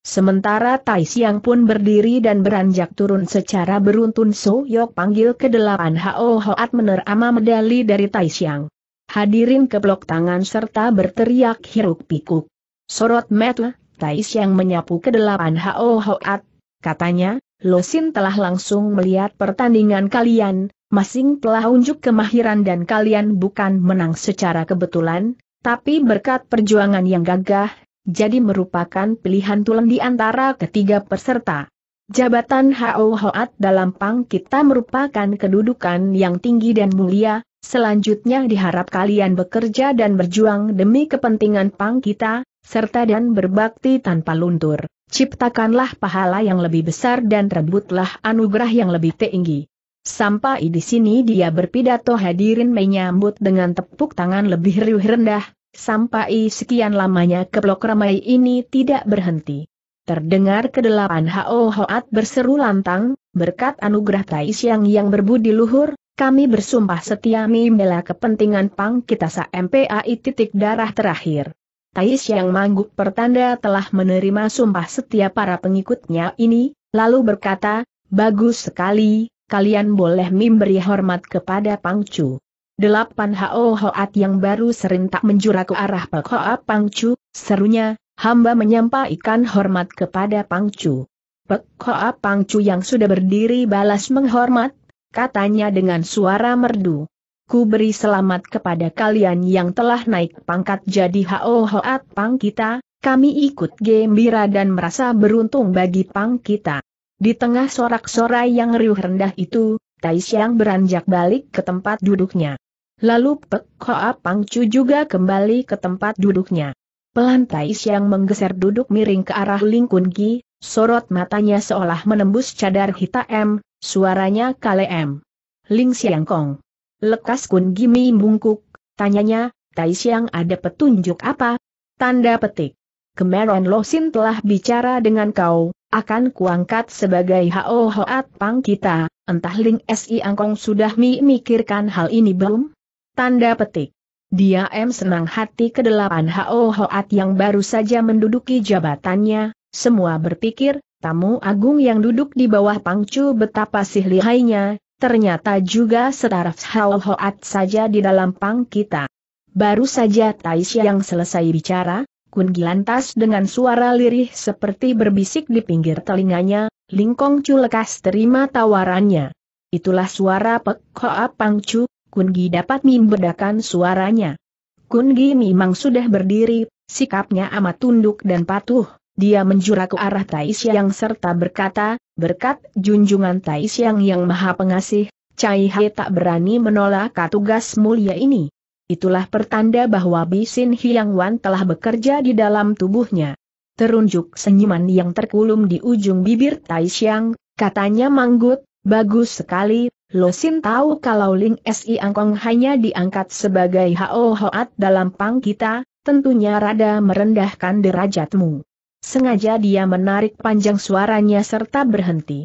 Sementara Tai Siang pun berdiri dan beranjak turun secara beruntun So Yok panggil ke delapan Hao Hoat menerima medali dari Tai Siang. Hadirin keplok tangan serta berteriak hiruk pikuk. Sorot metle, Tai Siang menyapu ke delapan Hao Hoat, katanya, Losin telah langsung melihat pertandingan kalian, masing telah unjuk kemahiran dan kalian bukan menang secara kebetulan, tapi berkat perjuangan yang gagah, jadi merupakan pilihan tulen di antara ketiga peserta. Jabatan Hao Hoat dalam pang kita merupakan kedudukan yang tinggi dan mulia, selanjutnya diharap kalian bekerja dan berjuang demi kepentingan pang kita, serta dan berbakti tanpa luntur. Ciptakanlah pahala yang lebih besar dan rebutlah anugerah yang lebih tinggi. Sampai di sini dia berpidato hadirin menyambut dengan tepuk tangan lebih riuh rendah, sampai sekian lamanya keplok ramai ini tidak berhenti. Terdengar kedelapan Ho Hoat berseru lantang, berkat anugerah Tai Siang yang berbudi luhur, kami bersumpah setia membela kepentingan Pang kita sa MPAI titik darah terakhir. Tais yang mangguk pertanda telah menerima sumpah setia para pengikutnya ini, lalu berkata, Bagus sekali, kalian boleh memberi hormat kepada Pangcu. Delapan Hao Hoat yang baru serentak menjura ke arah Pak Hoa Pangcu, serunya, hamba menyampaikan hormat kepada Pangcu. Pak Hoa Pangcu yang sudah berdiri balas menghormat, katanya dengan suara merdu. Ku beri selamat kepada kalian yang telah naik pangkat jadi Hao Hoat Pang kita, kami ikut gembira dan merasa beruntung bagi Pang kita. Di tengah sorak-sorai yang riuh rendah itu, Tai beranjak balik ke tempat duduknya. Lalu Pek Hoa Pang Chu juga kembali ke tempat duduknya. Pelan Tai menggeser duduk miring ke arah Ling Gi, sorot matanya seolah menembus cadar hitam, suaranya kalem. Ling Xiang Kong. Lekas Kun Gimi bungkuk, tanyanya, Tai Siang ada petunjuk apa? Tanda petik. Kemeron Losin telah bicara dengan kau, akan kuangkat sebagai Hao Hoat Pang kita, entah Ling Si Angkong sudah memikirkan hal ini belum? Tanda petik. Dia M senang hati kedelapan Hao Hoat yang baru saja menduduki jabatannya, semua berpikir, tamu agung yang duduk di bawah pangcu betapa sih lihainya, ternyata juga setaraf Hao Hoat saja di dalam pang kita. Baru saja Tais yang selesai bicara, Kun Gilantas dengan suara lirih seperti berbisik di pinggir telinganya, Lingkong Chu lekas terima tawarannya. Itulah suara Pek Hoa Pang Chu, Kun Gi dapat membedakan suaranya. Kun Gi memang sudah berdiri, sikapnya amat tunduk dan patuh. Dia menjura ke arah Tai serta berkata, berkat junjungan Tai yang maha pengasih, Cai Hai tak berani menolak tugas mulia ini. Itulah pertanda bahwa Bisin Hyang Wan telah bekerja di dalam tubuhnya. Terunjuk senyuman yang terkulum di ujung bibir Tai katanya Manggut, bagus sekali, Losin tahu kalau Ling Si Angkong hanya diangkat sebagai Hao Hoat dalam pang kita, tentunya rada merendahkan derajatmu. Sengaja dia menarik panjang suaranya serta berhenti.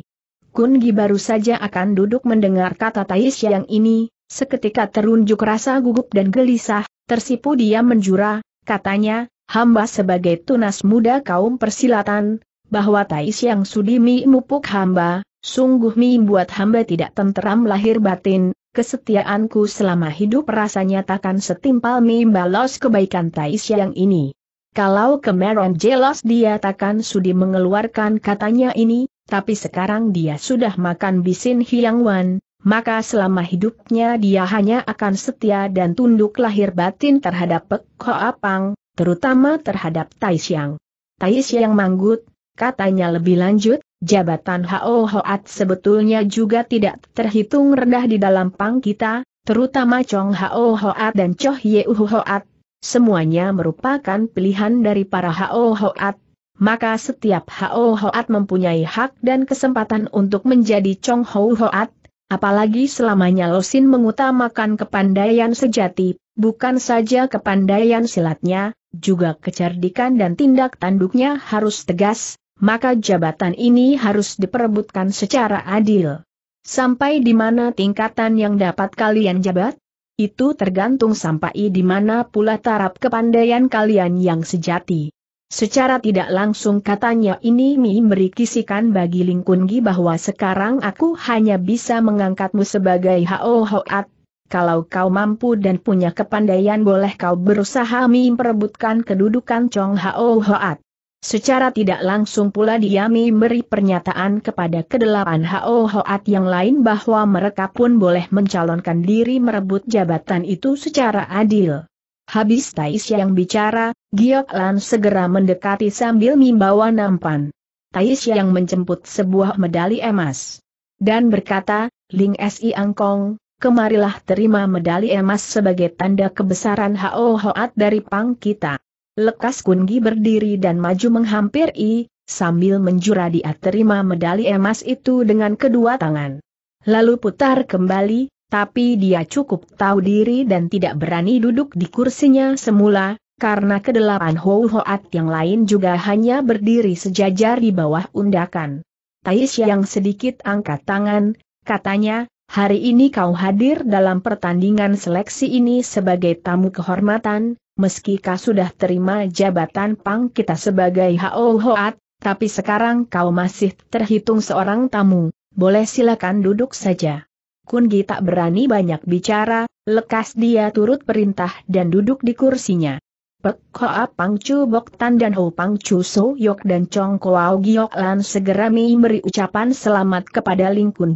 Kun Gi baru saja akan duduk mendengar kata Tais yang ini, seketika terunjuk rasa gugup dan gelisah, tersipu dia menjura, katanya, hamba sebagai tunas muda kaum persilatan, bahwa Tais yang sudi mupuk hamba, sungguh mi buat hamba tidak tenteram lahir batin, kesetiaanku selama hidup rasanya takkan setimpal mi balas kebaikan Tais yang ini. Kalau kemarin jelas dia takkan sudi mengeluarkan katanya ini, tapi sekarang dia sudah makan bisin Hiang Wan, maka selama hidupnya dia hanya akan setia dan tunduk lahir batin terhadap Pek Hoa Apang, terutama terhadap Tai Xiang. Tai Xiang manggut, katanya lebih lanjut, jabatan Hao Hoat sebetulnya juga tidak terhitung rendah di dalam pang kita, terutama Chong Hao Hoat dan Choh Yeu Hoat, semuanya merupakan pilihan dari para Hao Hoat, maka setiap Hao Hoat mempunyai hak dan kesempatan untuk menjadi Chong Hou Hoat, apalagi selamanya Losin mengutamakan kepandaian sejati, bukan saja kepandaian silatnya, juga kecerdikan dan tindak tanduknya harus tegas, maka jabatan ini harus diperebutkan secara adil. Sampai di mana tingkatan yang dapat kalian jabat? Itu tergantung sampai di mana pula taraf kepandaian kalian yang sejati. Secara tidak langsung katanya ini memberi kisikan bagi Ling bahwa sekarang aku hanya bisa mengangkatmu sebagai Hao Hoat. Kalau kau mampu dan punya kepandaian boleh kau berusaha memperebutkan kedudukan Chong Hao Hoat. Secara tidak langsung pula dia memberi pernyataan kepada kedelapan Ho Hoat yang lain bahwa mereka pun boleh mencalonkan diri merebut jabatan itu secara adil. Habis Tais yang bicara, Giok Lan segera mendekati sambil membawa nampan. Tais yang menjemput sebuah medali emas. Dan berkata, Ling Si Angkong, kemarilah terima medali emas sebagai tanda kebesaran Ho Hoat dari Pang kita. Lekas Kungi berdiri dan maju menghampiri, sambil menjura dia terima medali emas itu dengan kedua tangan. Lalu putar kembali, tapi dia cukup tahu diri dan tidak berani duduk di kursinya semula, karena kedelapan Hou Hoat yang lain juga hanya berdiri sejajar di bawah undakan. Tais yang sedikit angkat tangan, katanya, hari ini kau hadir dalam pertandingan seleksi ini sebagai tamu kehormatan, meski kau sudah terima jabatan pang kita sebagai Hao Hoat, tapi sekarang kau masih terhitung seorang tamu, boleh silakan duduk saja. Kungi tak berani banyak bicara, lekas dia turut perintah dan duduk di kursinya. Pek Hoa Pang Chu Bok Tan dan Ho Pang Chu So Yok dan Chong Kuao Giok Lan segera memberi ucapan selamat kepada Ling Kun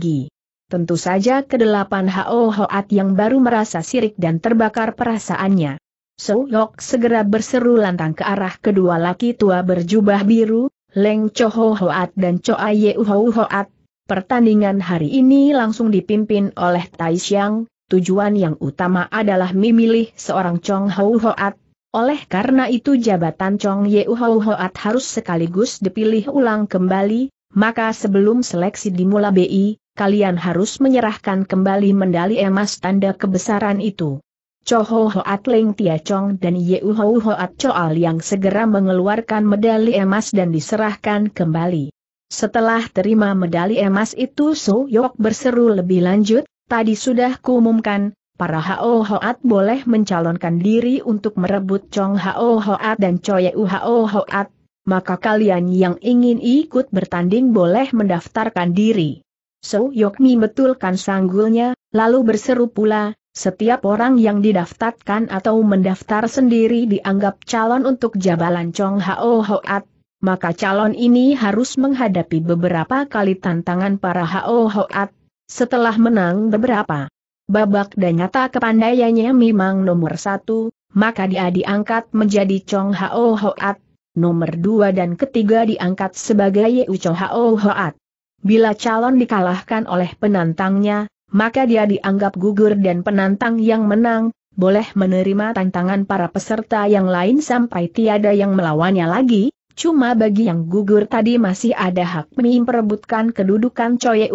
Tentu saja kedelapan Hao Hoat yang baru merasa sirik dan terbakar perasaannya. Yok segera berseru lantang ke arah kedua laki tua berjubah biru, Leng Ho Hoat dan Cho Aye Ho Hoat. Pertandingan hari ini langsung dipimpin oleh Tai Xiang, tujuan yang utama adalah memilih seorang Chong Hou Hoat. Oleh karena itu jabatan Chong Yeu Hou Hoat harus sekaligus dipilih ulang kembali, maka sebelum seleksi dimulai, bi, kalian harus menyerahkan kembali medali emas tanda kebesaran itu. Choho Hoat Ling Tia Chong dan Yeu Ho Hoat Choal yang segera mengeluarkan medali emas dan diserahkan kembali. Setelah terima medali emas itu So Yok berseru lebih lanjut, tadi sudah kuumumkan, para Hao Hoat boleh mencalonkan diri untuk merebut Chong Hao Hoat dan Choi Yeu Hao Hoat, maka kalian yang ingin ikut bertanding boleh mendaftarkan diri. So Yokmi betulkan sanggulnya, lalu berseru pula, setiap orang yang didaftarkan atau mendaftar sendiri dianggap calon untuk jabalan Chong Hao Hoat, maka calon ini harus menghadapi beberapa kali tantangan para Hao Hoat, setelah menang beberapa babak dan nyata kepandaiannya memang nomor satu, maka dia diangkat menjadi Chong Hao Hoat, nomor dua dan ketiga diangkat sebagai Yeu Chong Hao Hoat. Bila calon dikalahkan oleh penantangnya, maka dia dianggap gugur dan penantang yang menang, boleh menerima tantangan para peserta yang lain sampai tiada yang melawannya lagi, cuma bagi yang gugur tadi masih ada hak memperebutkan kedudukan Coye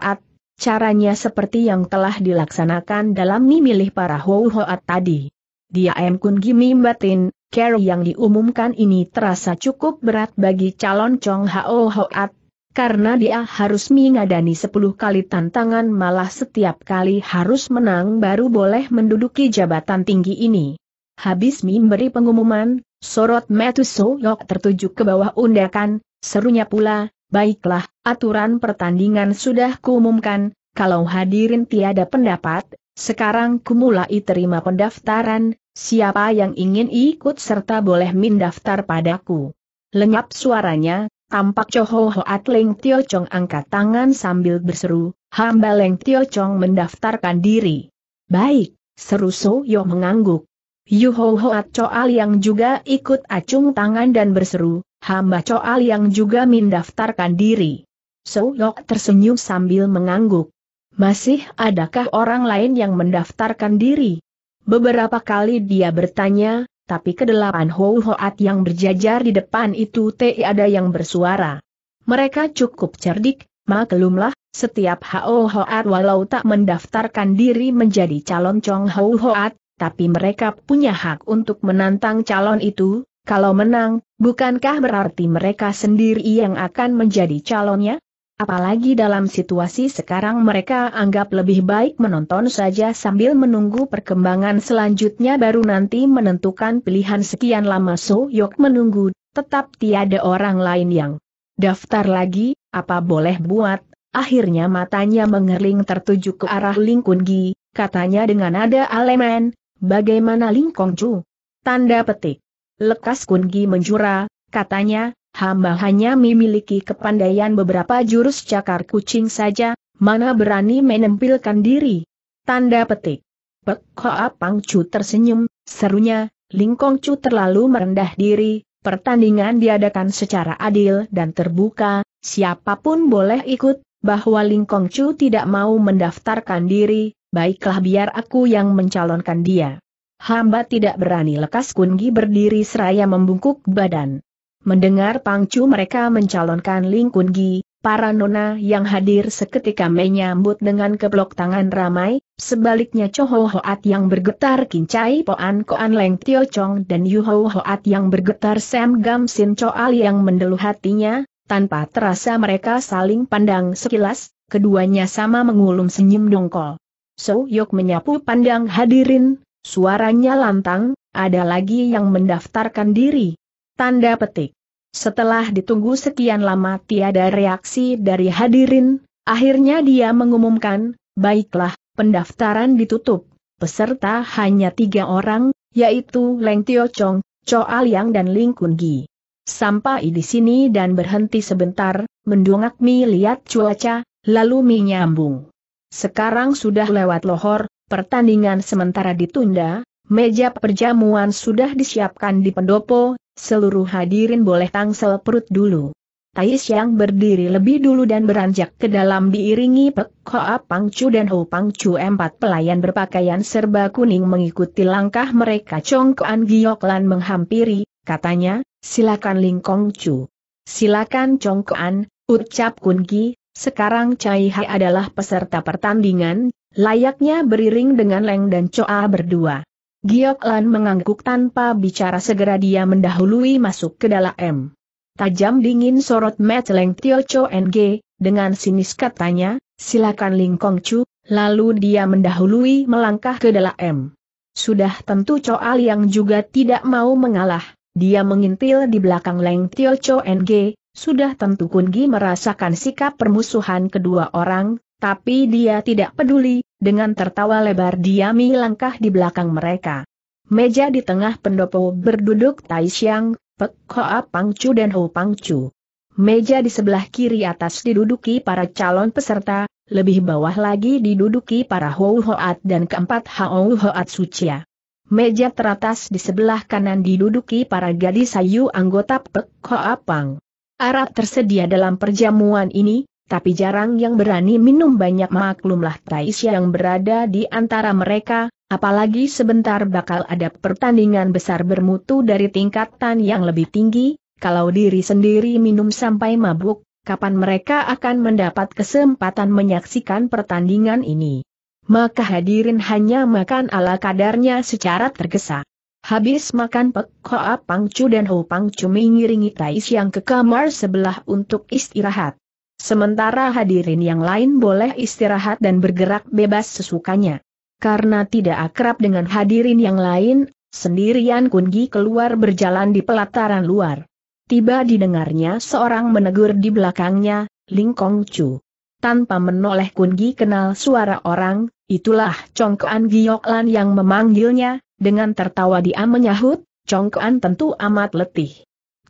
At. caranya seperti yang telah dilaksanakan dalam memilih para Uhoat tadi. Dia M. Kun Gimi Batin, Carry yang diumumkan ini terasa cukup berat bagi calon Chong Hao Hoat, karena dia harus mengadani sepuluh kali tantangan malah setiap kali harus menang baru boleh menduduki jabatan tinggi ini. Habis memberi pengumuman, sorot Metuso Yok tertuju ke bawah undakan, serunya pula, baiklah, aturan pertandingan sudah kuumumkan, kalau hadirin tiada pendapat, sekarang kumulai terima pendaftaran, siapa yang ingin ikut serta boleh mendaftar padaku. Lenyap suaranya, Tampak Choho Hoat Leng Tio Chong angkat tangan sambil berseru, hamba Leng Tio Chong mendaftarkan diri. Baik, seru So Yo mengangguk. Yuho Hoat Choal yang juga ikut acung tangan dan berseru, hamba Choal yang juga mendaftarkan diri. So Yo tersenyum sambil mengangguk. Masih adakah orang lain yang mendaftarkan diri? Beberapa kali dia bertanya, tapi kedelapan Hou Hoat yang berjajar di depan itu ada yang bersuara. Mereka cukup cerdik, maklumlah, setiap Hou Hoat walau tak mendaftarkan diri menjadi calon Chong Hou Hoat, tapi mereka punya hak untuk menantang calon itu, kalau menang, bukankah berarti mereka sendiri yang akan menjadi calonnya? Apalagi dalam situasi sekarang mereka anggap lebih baik menonton saja sambil menunggu perkembangan selanjutnya baru nanti menentukan pilihan sekian lama So Yok menunggu, tetap tiada orang lain yang daftar lagi, apa boleh buat, akhirnya matanya mengerling tertuju ke arah Ling Kun Gi, katanya dengan nada aleman, bagaimana Ling Kong Chu? Tanda petik. Lekas Kun Gi menjura, katanya, hamba hanya memiliki kepandaian beberapa jurus cakar kucing saja, mana berani menempelkan diri. Tanda petik. Pek Hoa Chu tersenyum, serunya, Lingkong Chu terlalu merendah diri, pertandingan diadakan secara adil dan terbuka, siapapun boleh ikut, bahwa Lingkong Chu tidak mau mendaftarkan diri, baiklah biar aku yang mencalonkan dia. Hamba tidak berani lekas Kungi berdiri seraya membungkuk badan. Mendengar pangcu mereka mencalonkan Ling Gi, para nona yang hadir seketika menyambut dengan keblok tangan ramai, sebaliknya Cho Ho Hoat yang bergetar Kincai Poan Koan Leng Tio Chong dan Yu Ho Hoat yang bergetar Sam Gam Sin Choal yang mendeluh hatinya, tanpa terasa mereka saling pandang sekilas, keduanya sama mengulum senyum dongkol. So Yok menyapu pandang hadirin, suaranya lantang, ada lagi yang mendaftarkan diri. Tanda petik. Setelah ditunggu sekian lama tiada reaksi dari hadirin, akhirnya dia mengumumkan, baiklah, pendaftaran ditutup. Peserta hanya tiga orang, yaitu Leng Tio Chong, Cho Aliang dan Ling Kun Gi. Sampai di sini dan berhenti sebentar, mendongak Mi lihat cuaca, lalu Mi nyambung. Sekarang sudah lewat lohor, pertandingan sementara ditunda, meja perjamuan sudah disiapkan di pendopo, Seluruh hadirin boleh tangsel perut dulu. Tais yang berdiri lebih dulu dan beranjak ke dalam diiringi Pek Hoa Pangcu dan Ho Pangcu empat pelayan berpakaian serba kuning mengikuti langkah mereka Congkoan Gioklan menghampiri, katanya, silakan Ling Chu. Silakan Congkoan, ucap Kungi, sekarang Cai Hai adalah peserta pertandingan, layaknya beriring dengan Leng dan Choa berdua. Giok Lan mengangguk tanpa bicara segera dia mendahului masuk ke dalam. Tajam dingin sorot Leng Tio Cho NG, dengan sinis katanya, silakan Ling Kong Chu, lalu dia mendahului melangkah ke dalam. Sudah tentu Choal yang juga tidak mau mengalah, dia mengintil di belakang Leng Tio Cho NG, sudah tentu Gi merasakan sikap permusuhan kedua orang, tapi dia tidak peduli, dengan tertawa lebar dia langkah di belakang mereka. Meja di tengah pendopo berduduk Tai Xiang, Pek Hoa Pangcu dan Ho Pangcu. Meja di sebelah kiri atas diduduki para calon peserta, lebih bawah lagi diduduki para Hou Hoat dan keempat Hou Hoat Sucia. Meja teratas di sebelah kanan diduduki para gadis sayu anggota Pek Hoa Pang. Arat tersedia dalam perjamuan ini, tapi jarang yang berani minum banyak maklumlah Taisya yang berada di antara mereka, apalagi sebentar bakal ada pertandingan besar bermutu dari tingkatan yang lebih tinggi, kalau diri sendiri minum sampai mabuk, kapan mereka akan mendapat kesempatan menyaksikan pertandingan ini. Maka hadirin hanya makan ala kadarnya secara tergesa. Habis makan Pek Hoa Pangcu dan Ho Pangcu mengiringi Tais yang ke kamar sebelah untuk istirahat. Sementara hadirin yang lain boleh istirahat dan bergerak bebas sesukanya. Karena tidak akrab dengan hadirin yang lain, sendirian Kungi keluar berjalan di pelataran luar. Tiba didengarnya seorang menegur di belakangnya, Ling Kong Chu. Tanpa menoleh Kungi kenal suara orang, itulah Congkoan Gioklan yang memanggilnya, dengan tertawa dia menyahut, Kuan tentu amat letih.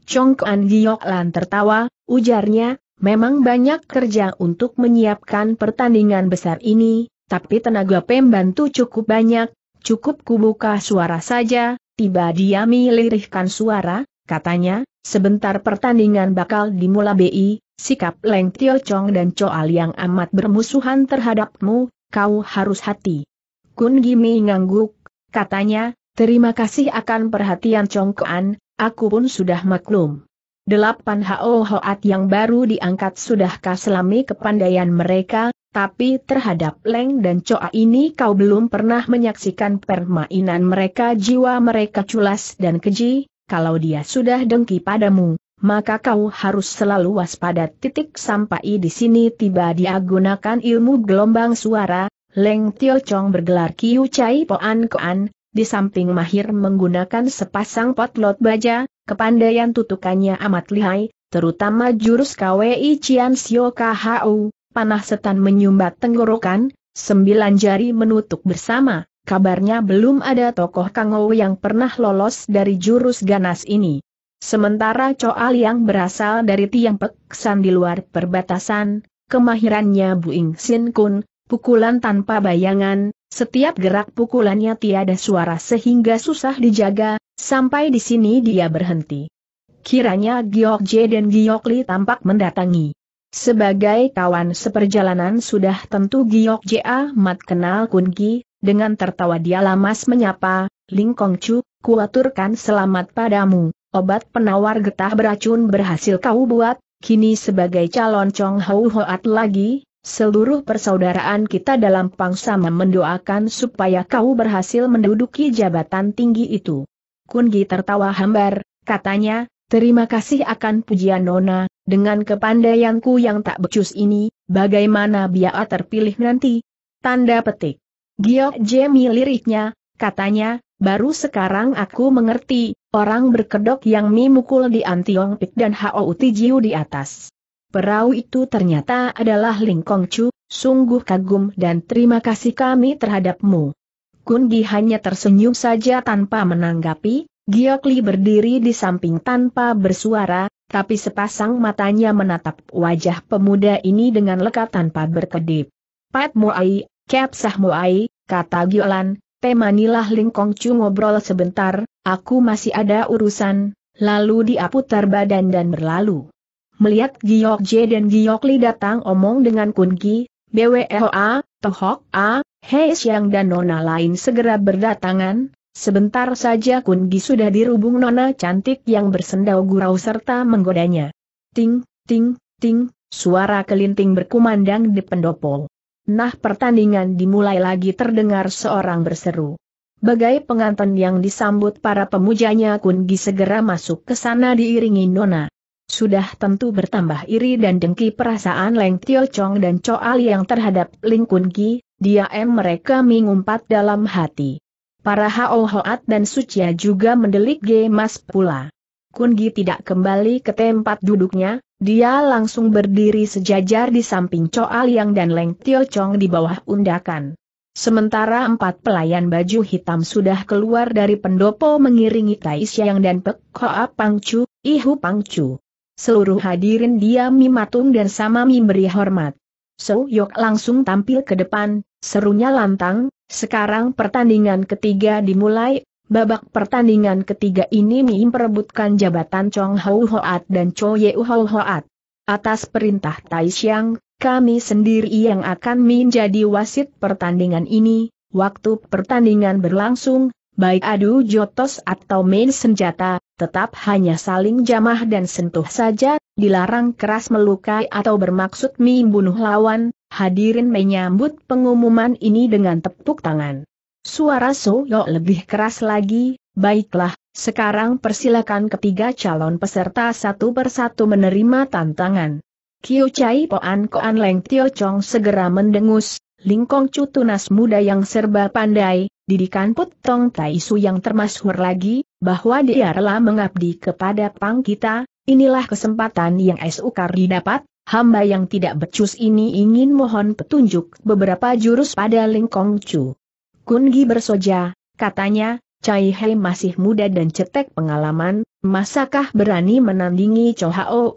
Congkoan Gioklan tertawa, ujarnya, Memang banyak kerja untuk menyiapkan pertandingan besar ini, tapi tenaga pembantu cukup banyak, cukup kubuka suara saja, tiba diami lirihkan suara, katanya, sebentar pertandingan bakal dimulai, sikap Leng Tio Chong dan Choal yang amat bermusuhan terhadapmu, kau harus hati. Kun Gimi ngangguk, katanya, terima kasih akan perhatian Chong Kuan, aku pun sudah maklum. Delapan Hao Hoat yang baru diangkat sudahkah selami kepandaian mereka, tapi terhadap Leng dan Coa ini kau belum pernah menyaksikan permainan mereka jiwa mereka culas dan keji, kalau dia sudah dengki padamu, maka kau harus selalu waspada titik sampai di sini tiba dia gunakan ilmu gelombang suara, Leng Tio Chong bergelar Kiu Chai Poan Koan, di samping mahir menggunakan sepasang potlot baja, kepandaian tutukannya amat lihai, terutama jurus KWI Cian Sio KHU, panah setan menyumbat tenggorokan, sembilan jari menutup bersama, kabarnya belum ada tokoh Kangou yang pernah lolos dari jurus ganas ini. Sementara Coal yang berasal dari Tiang Peksan di luar perbatasan, kemahirannya Buing Sin Kun, pukulan tanpa bayangan, setiap gerak pukulannya tiada suara sehingga susah dijaga, sampai di sini dia berhenti. Kiranya Giok J dan Giok Li tampak mendatangi. Sebagai kawan seperjalanan sudah tentu Giok amat amat kenal Kun Ki, dengan tertawa dia lamas menyapa, Ling Kong Chu, kuaturkan selamat padamu, obat penawar getah beracun berhasil kau buat, kini sebagai calon Chong Hou Hoat lagi, Seluruh persaudaraan kita dalam pangsa mendoakan supaya kau berhasil menduduki jabatan tinggi itu. Kungi tertawa hambar, katanya, terima kasih akan pujian Nona, dengan kepandaianku yang tak becus ini, bagaimana biar terpilih nanti? Tanda petik. Giok Jemi liriknya, katanya, baru sekarang aku mengerti, orang berkedok yang mimukul di Antiong Pik dan Hao Tijiu di atas. Perahu itu ternyata adalah Ling Kong Chu, sungguh kagum dan terima kasih kami terhadapmu. Kun Gi hanya tersenyum saja tanpa menanggapi, Giok Li berdiri di samping tanpa bersuara, tapi sepasang matanya menatap wajah pemuda ini dengan lekat tanpa berkedip. Pat Moai, Kep Sah Moai, kata Giolan, temanilah Ling Kong Chu ngobrol sebentar, aku masih ada urusan, lalu dia putar badan dan berlalu. Melihat Giok J dan Giok Li datang omong dengan kunki, BWEHA, Tohok A, Hei Siang dan Nona lain segera berdatangan, sebentar saja kunki sudah dirubung Nona cantik yang bersendau gurau serta menggodanya. Ting, ting, ting, suara kelinting berkumandang di pendopo. Nah pertandingan dimulai lagi terdengar seorang berseru. Bagai pengantin yang disambut para pemujanya Kungi segera masuk ke sana diiringi Nona sudah tentu bertambah iri dan dengki perasaan Leng Tio Chong dan Choa yang terhadap Ling Kun Gi, em mereka mengumpat dalam hati. Para Hao Hoat dan Sucia juga mendelik Ge Gemas pula. Kungi tidak kembali ke tempat duduknya, dia langsung berdiri sejajar di samping Choa yang dan Leng Tio Chong di bawah undakan. Sementara empat pelayan baju hitam sudah keluar dari pendopo mengiringi Tai Siang dan Pek Hoa Pangcu, Ihu Pangcu. Seluruh hadirin diam mimatung dan sama memberi hormat. So Yok langsung tampil ke depan, serunya lantang, sekarang pertandingan ketiga dimulai, babak pertandingan ketiga ini memperebutkan jabatan Chong Hou Hoat dan Cho Yeu Hou Hoat. Atas perintah Tai Xiang, kami sendiri yang akan menjadi wasit pertandingan ini, waktu pertandingan berlangsung, baik adu jotos atau main senjata, tetap hanya saling jamah dan sentuh saja, dilarang keras melukai atau bermaksud membunuh lawan, hadirin menyambut pengumuman ini dengan tepuk tangan. Suara Soyo lebih keras lagi, baiklah, sekarang persilakan ketiga calon peserta satu persatu menerima tantangan. Kiu Chai Poan Koan Leng Tio Chong segera mendengus, Lingkong Tunas muda yang serba pandai, didikan Put Tong Tai Su yang termasuk lagi, bahwa dia rela mengabdi kepada pang kita inilah kesempatan yang Esukar didapat, hamba yang tidak becus ini ingin mohon petunjuk beberapa jurus pada Lingkong Chu. Kungi bersoja, katanya, Cai Hei masih muda dan cetek pengalaman, masakah berani menandingi Cho Hao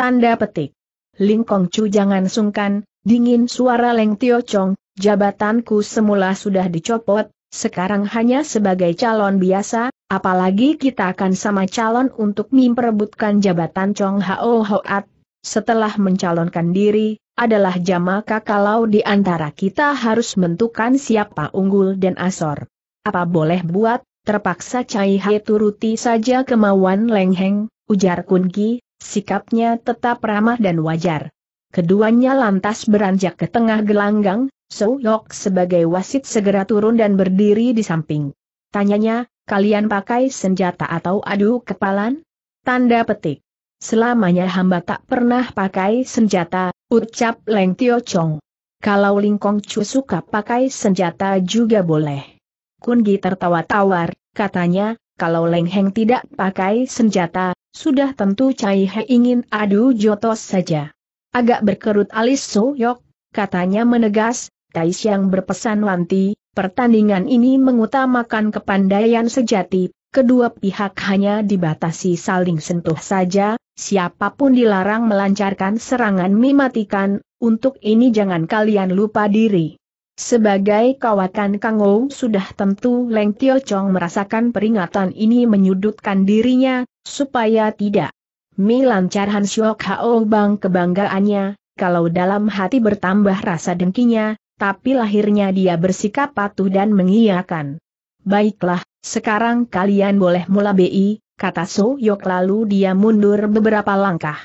Tanda petik. Lingkong Chu jangan sungkan, dingin suara Leng Tio Chong, jabatanku semula sudah dicopot, sekarang hanya sebagai calon biasa, Apalagi kita akan sama calon untuk memperebutkan jabatan Chong Hao Hoat. Setelah mencalonkan diri, adalah jamaka kalau di antara kita harus menentukan siapa unggul dan asor. Apa boleh buat, terpaksa Cai Hai turuti saja kemauan Leng Heng, ujar Kun Ki, sikapnya tetap ramah dan wajar. Keduanya lantas beranjak ke tengah gelanggang, So Yok sebagai wasit segera turun dan berdiri di samping. Tanyanya, Kalian pakai senjata atau adu kepalan? Tanda petik. Selamanya hamba tak pernah pakai senjata, ucap Leng Tio Chong. Kalau Lingkong Chu suka pakai senjata juga boleh. Kungi tertawa tawar, katanya, kalau Leng Heng tidak pakai senjata, sudah tentu Cai He ingin adu jotos saja. Agak berkerut alis So Yok, katanya menegas, Tais yang berpesan Wanti, Pertandingan ini mengutamakan kepandaian sejati, kedua pihak hanya dibatasi saling sentuh saja, siapapun dilarang melancarkan serangan mematikan, untuk ini jangan kalian lupa diri. Sebagai kawakan Kang Ou sudah tentu Leng Tio Chong merasakan peringatan ini menyudutkan dirinya, supaya tidak melancar Han Siok Hao Bang kebanggaannya, kalau dalam hati bertambah rasa dengkinya, tapi lahirnya dia bersikap patuh dan mengiyakan. Baiklah, sekarang kalian boleh mula BI, kata So Yok. lalu dia mundur beberapa langkah.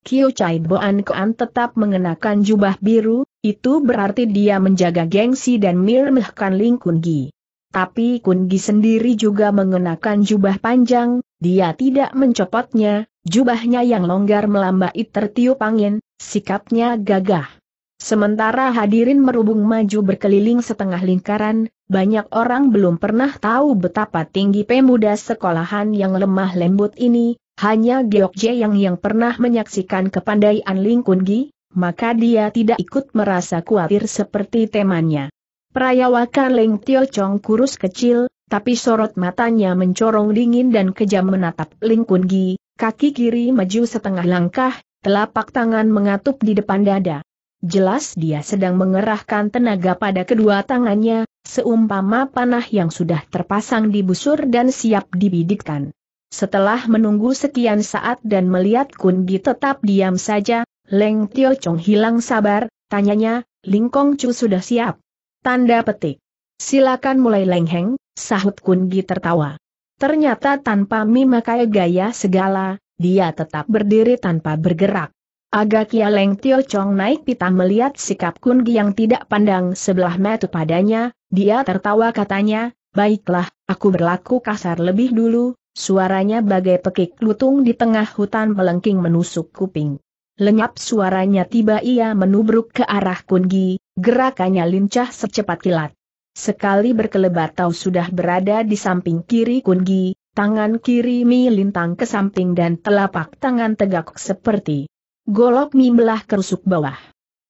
Kyo Chai Boan Koan tetap mengenakan jubah biru, itu berarti dia menjaga gengsi dan meremehkan Ling Kun Gi. Tapi Kun Gi sendiri juga mengenakan jubah panjang, dia tidak mencopotnya, jubahnya yang longgar melambai tertiup angin, sikapnya gagah. Sementara hadirin merubung maju berkeliling setengah lingkaran, banyak orang belum pernah tahu betapa tinggi pemuda sekolahan yang lemah lembut ini, hanya Geok yang yang pernah menyaksikan kepandaian Ling Kun Gi, maka dia tidak ikut merasa khawatir seperti temannya. Perayawakan Ling Tio Chong kurus kecil, tapi sorot matanya mencorong dingin dan kejam menatap Ling Kun Gi, kaki kiri maju setengah langkah, telapak tangan mengatup di depan dada. Jelas dia sedang mengerahkan tenaga pada kedua tangannya, seumpama panah yang sudah terpasang di busur dan siap dibidikkan. Setelah menunggu sekian saat dan melihat Kun Kunbi tetap diam saja, Leng Tio Chong hilang sabar, tanyanya, Ling Kong Chu sudah siap. Tanda petik. Silakan mulai Leng Heng, sahut Kunbi tertawa. Ternyata tanpa memakai gaya segala, dia tetap berdiri tanpa bergerak. Agak leng Tio Chong naik pita melihat sikap Kun yang tidak pandang sebelah mata padanya, dia tertawa katanya, baiklah, aku berlaku kasar lebih dulu, suaranya bagai pekik lutung di tengah hutan melengking menusuk kuping. Lenyap suaranya tiba ia menubruk ke arah Kun gerakannya lincah secepat kilat. Sekali berkelebat tahu sudah berada di samping kiri Kun tangan kiri lintang ke samping dan telapak tangan tegak seperti Golok Mi belah kerusuk bawah.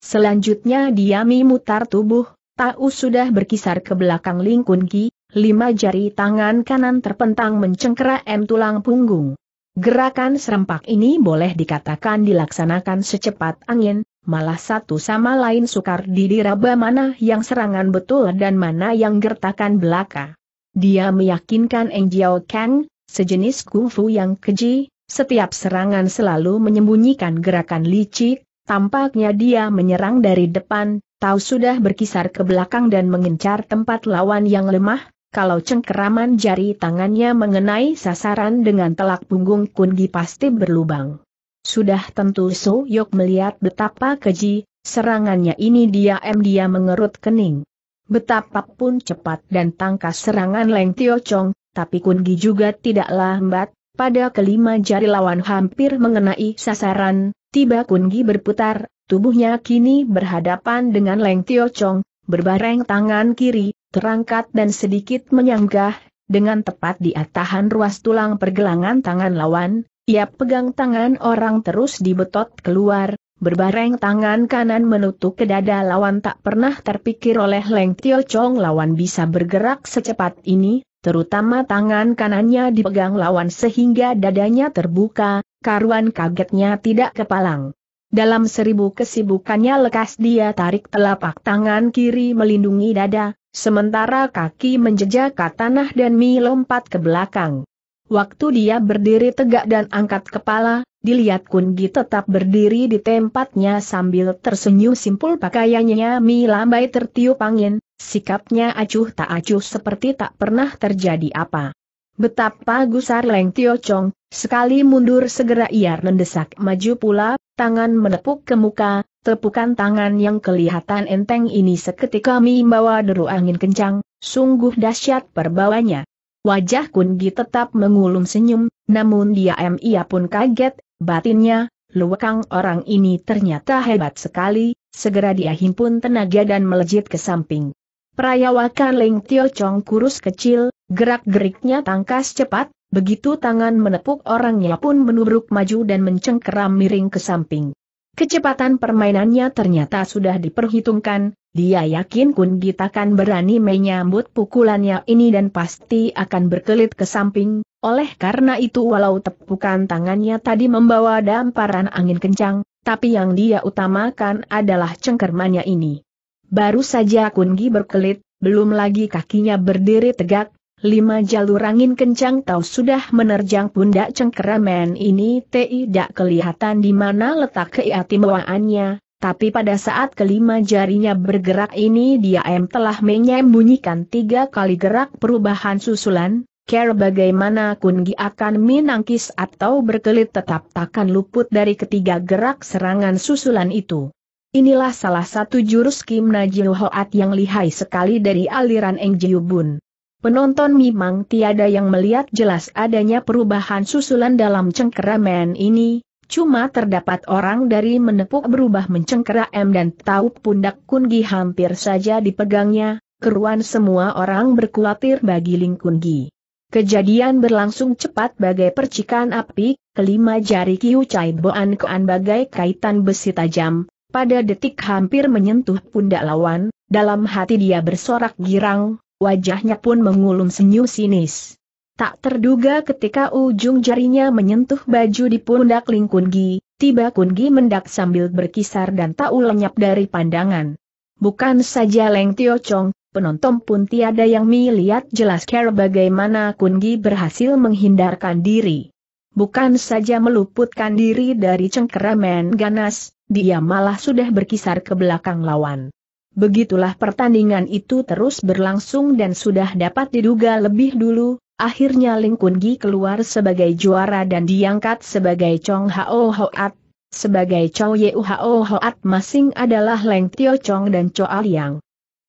Selanjutnya dia Mi mutar tubuh, tahu sudah berkisar ke belakang lingkun Ki, lima jari tangan kanan terpentang mencengkera M tulang punggung. Gerakan serempak ini boleh dikatakan dilaksanakan secepat angin, malah satu sama lain sukar didiraba mana yang serangan betul dan mana yang gertakan belaka. Dia meyakinkan Eng Jiao Kang, sejenis kungfu yang keji, setiap serangan selalu menyembunyikan gerakan licik, tampaknya dia menyerang dari depan, tahu sudah berkisar ke belakang dan mengincar tempat lawan yang lemah, kalau cengkeraman jari tangannya mengenai sasaran dengan telak punggung Kungi pasti berlubang. Sudah tentu So Yok melihat betapa keji, serangannya ini dia em dia mengerut kening. Betapapun cepat dan tangkas serangan Leng Tio Chong, tapi Kungi juga tidaklah lambat, pada kelima jari lawan hampir mengenai sasaran, tiba Kungi berputar, tubuhnya kini berhadapan dengan Leng Tio Chong, berbareng tangan kiri, terangkat dan sedikit menyanggah, dengan tepat di atahan ruas tulang pergelangan tangan lawan, ia pegang tangan orang terus dibetot keluar, berbareng tangan kanan menutup ke dada lawan tak pernah terpikir oleh Leng Tio Chong lawan bisa bergerak secepat ini, terutama tangan kanannya dipegang lawan sehingga dadanya terbuka, karuan kagetnya tidak kepalang. Dalam seribu kesibukannya lekas dia tarik telapak tangan kiri melindungi dada, sementara kaki menjejak ke tanah dan mi ke belakang. Waktu dia berdiri tegak dan angkat kepala, Dilihat Kun Gi tetap berdiri di tempatnya sambil tersenyum simpul pakaiannya mi lambai tertiup angin, sikapnya acuh tak acuh seperti tak pernah terjadi apa. Betapa gusar Leng Tio Chong, sekali mundur segera ia mendesak maju pula, tangan menepuk ke muka, tepukan tangan yang kelihatan enteng ini seketika mi bawa deru angin kencang, sungguh dahsyat perbawanya. Wajah Kun Gi tetap mengulung senyum, namun dia M ia pun kaget, Batinnya, Luwekang orang ini ternyata hebat sekali, segera dia himpun tenaga dan melejit ke samping. Prayawakan Ling Tio Chong kurus kecil, gerak-geriknya tangkas cepat, begitu tangan menepuk orangnya pun menubruk maju dan mencengkeram miring ke samping. Kecepatan permainannya ternyata sudah diperhitungkan, dia yakin Kun Gita akan berani menyambut pukulannya ini dan pasti akan berkelit ke samping, oleh karena itu walau tepukan tangannya tadi membawa damparan angin kencang, tapi yang dia utamakan adalah cengkermannya ini. Baru saja Kungi berkelit, belum lagi kakinya berdiri tegak, lima jalur angin kencang tahu sudah menerjang pundak cengkeraman ini tidak kelihatan di mana letak keiatimewaannya, tapi pada saat kelima jarinya bergerak ini dia em telah menyembunyikan tiga kali gerak perubahan susulan, care bagaimana Kungi akan menangkis atau berkelit tetap takkan luput dari ketiga gerak serangan susulan itu. Inilah salah satu jurus Kim Najiu Hoat yang lihai sekali dari aliran Eng Jiu Bun. Penonton memang tiada yang melihat jelas adanya perubahan susulan dalam cengkeramen ini, cuma terdapat orang dari menepuk berubah mencengkera M dan tahu pundak Kungi hampir saja dipegangnya, keruan semua orang berkuatir bagi Ling Kungi. Kejadian berlangsung cepat bagai percikan api, kelima jari Kiu Chai Boan Kuan bagai kaitan besi tajam, pada detik hampir menyentuh pundak lawan, dalam hati dia bersorak girang, wajahnya pun mengulung senyum sinis. Tak terduga ketika ujung jarinya menyentuh baju di pundak Ling Kun tiba Kun mendak sambil berkisar dan tak lenyap dari pandangan. Bukan saja Leng Tio Chong, penonton pun tiada yang melihat jelas cara bagaimana Kunggi berhasil menghindarkan diri. Bukan saja meluputkan diri dari cengkeraman ganas, dia malah sudah berkisar ke belakang lawan. Begitulah pertandingan itu terus berlangsung dan sudah dapat diduga lebih dulu, akhirnya Ling Kun keluar sebagai juara dan diangkat sebagai Chong Hao Hoat. Sebagai Chow Yeu Hao Hoat masing adalah Leng Tio Chong dan Choa Liang.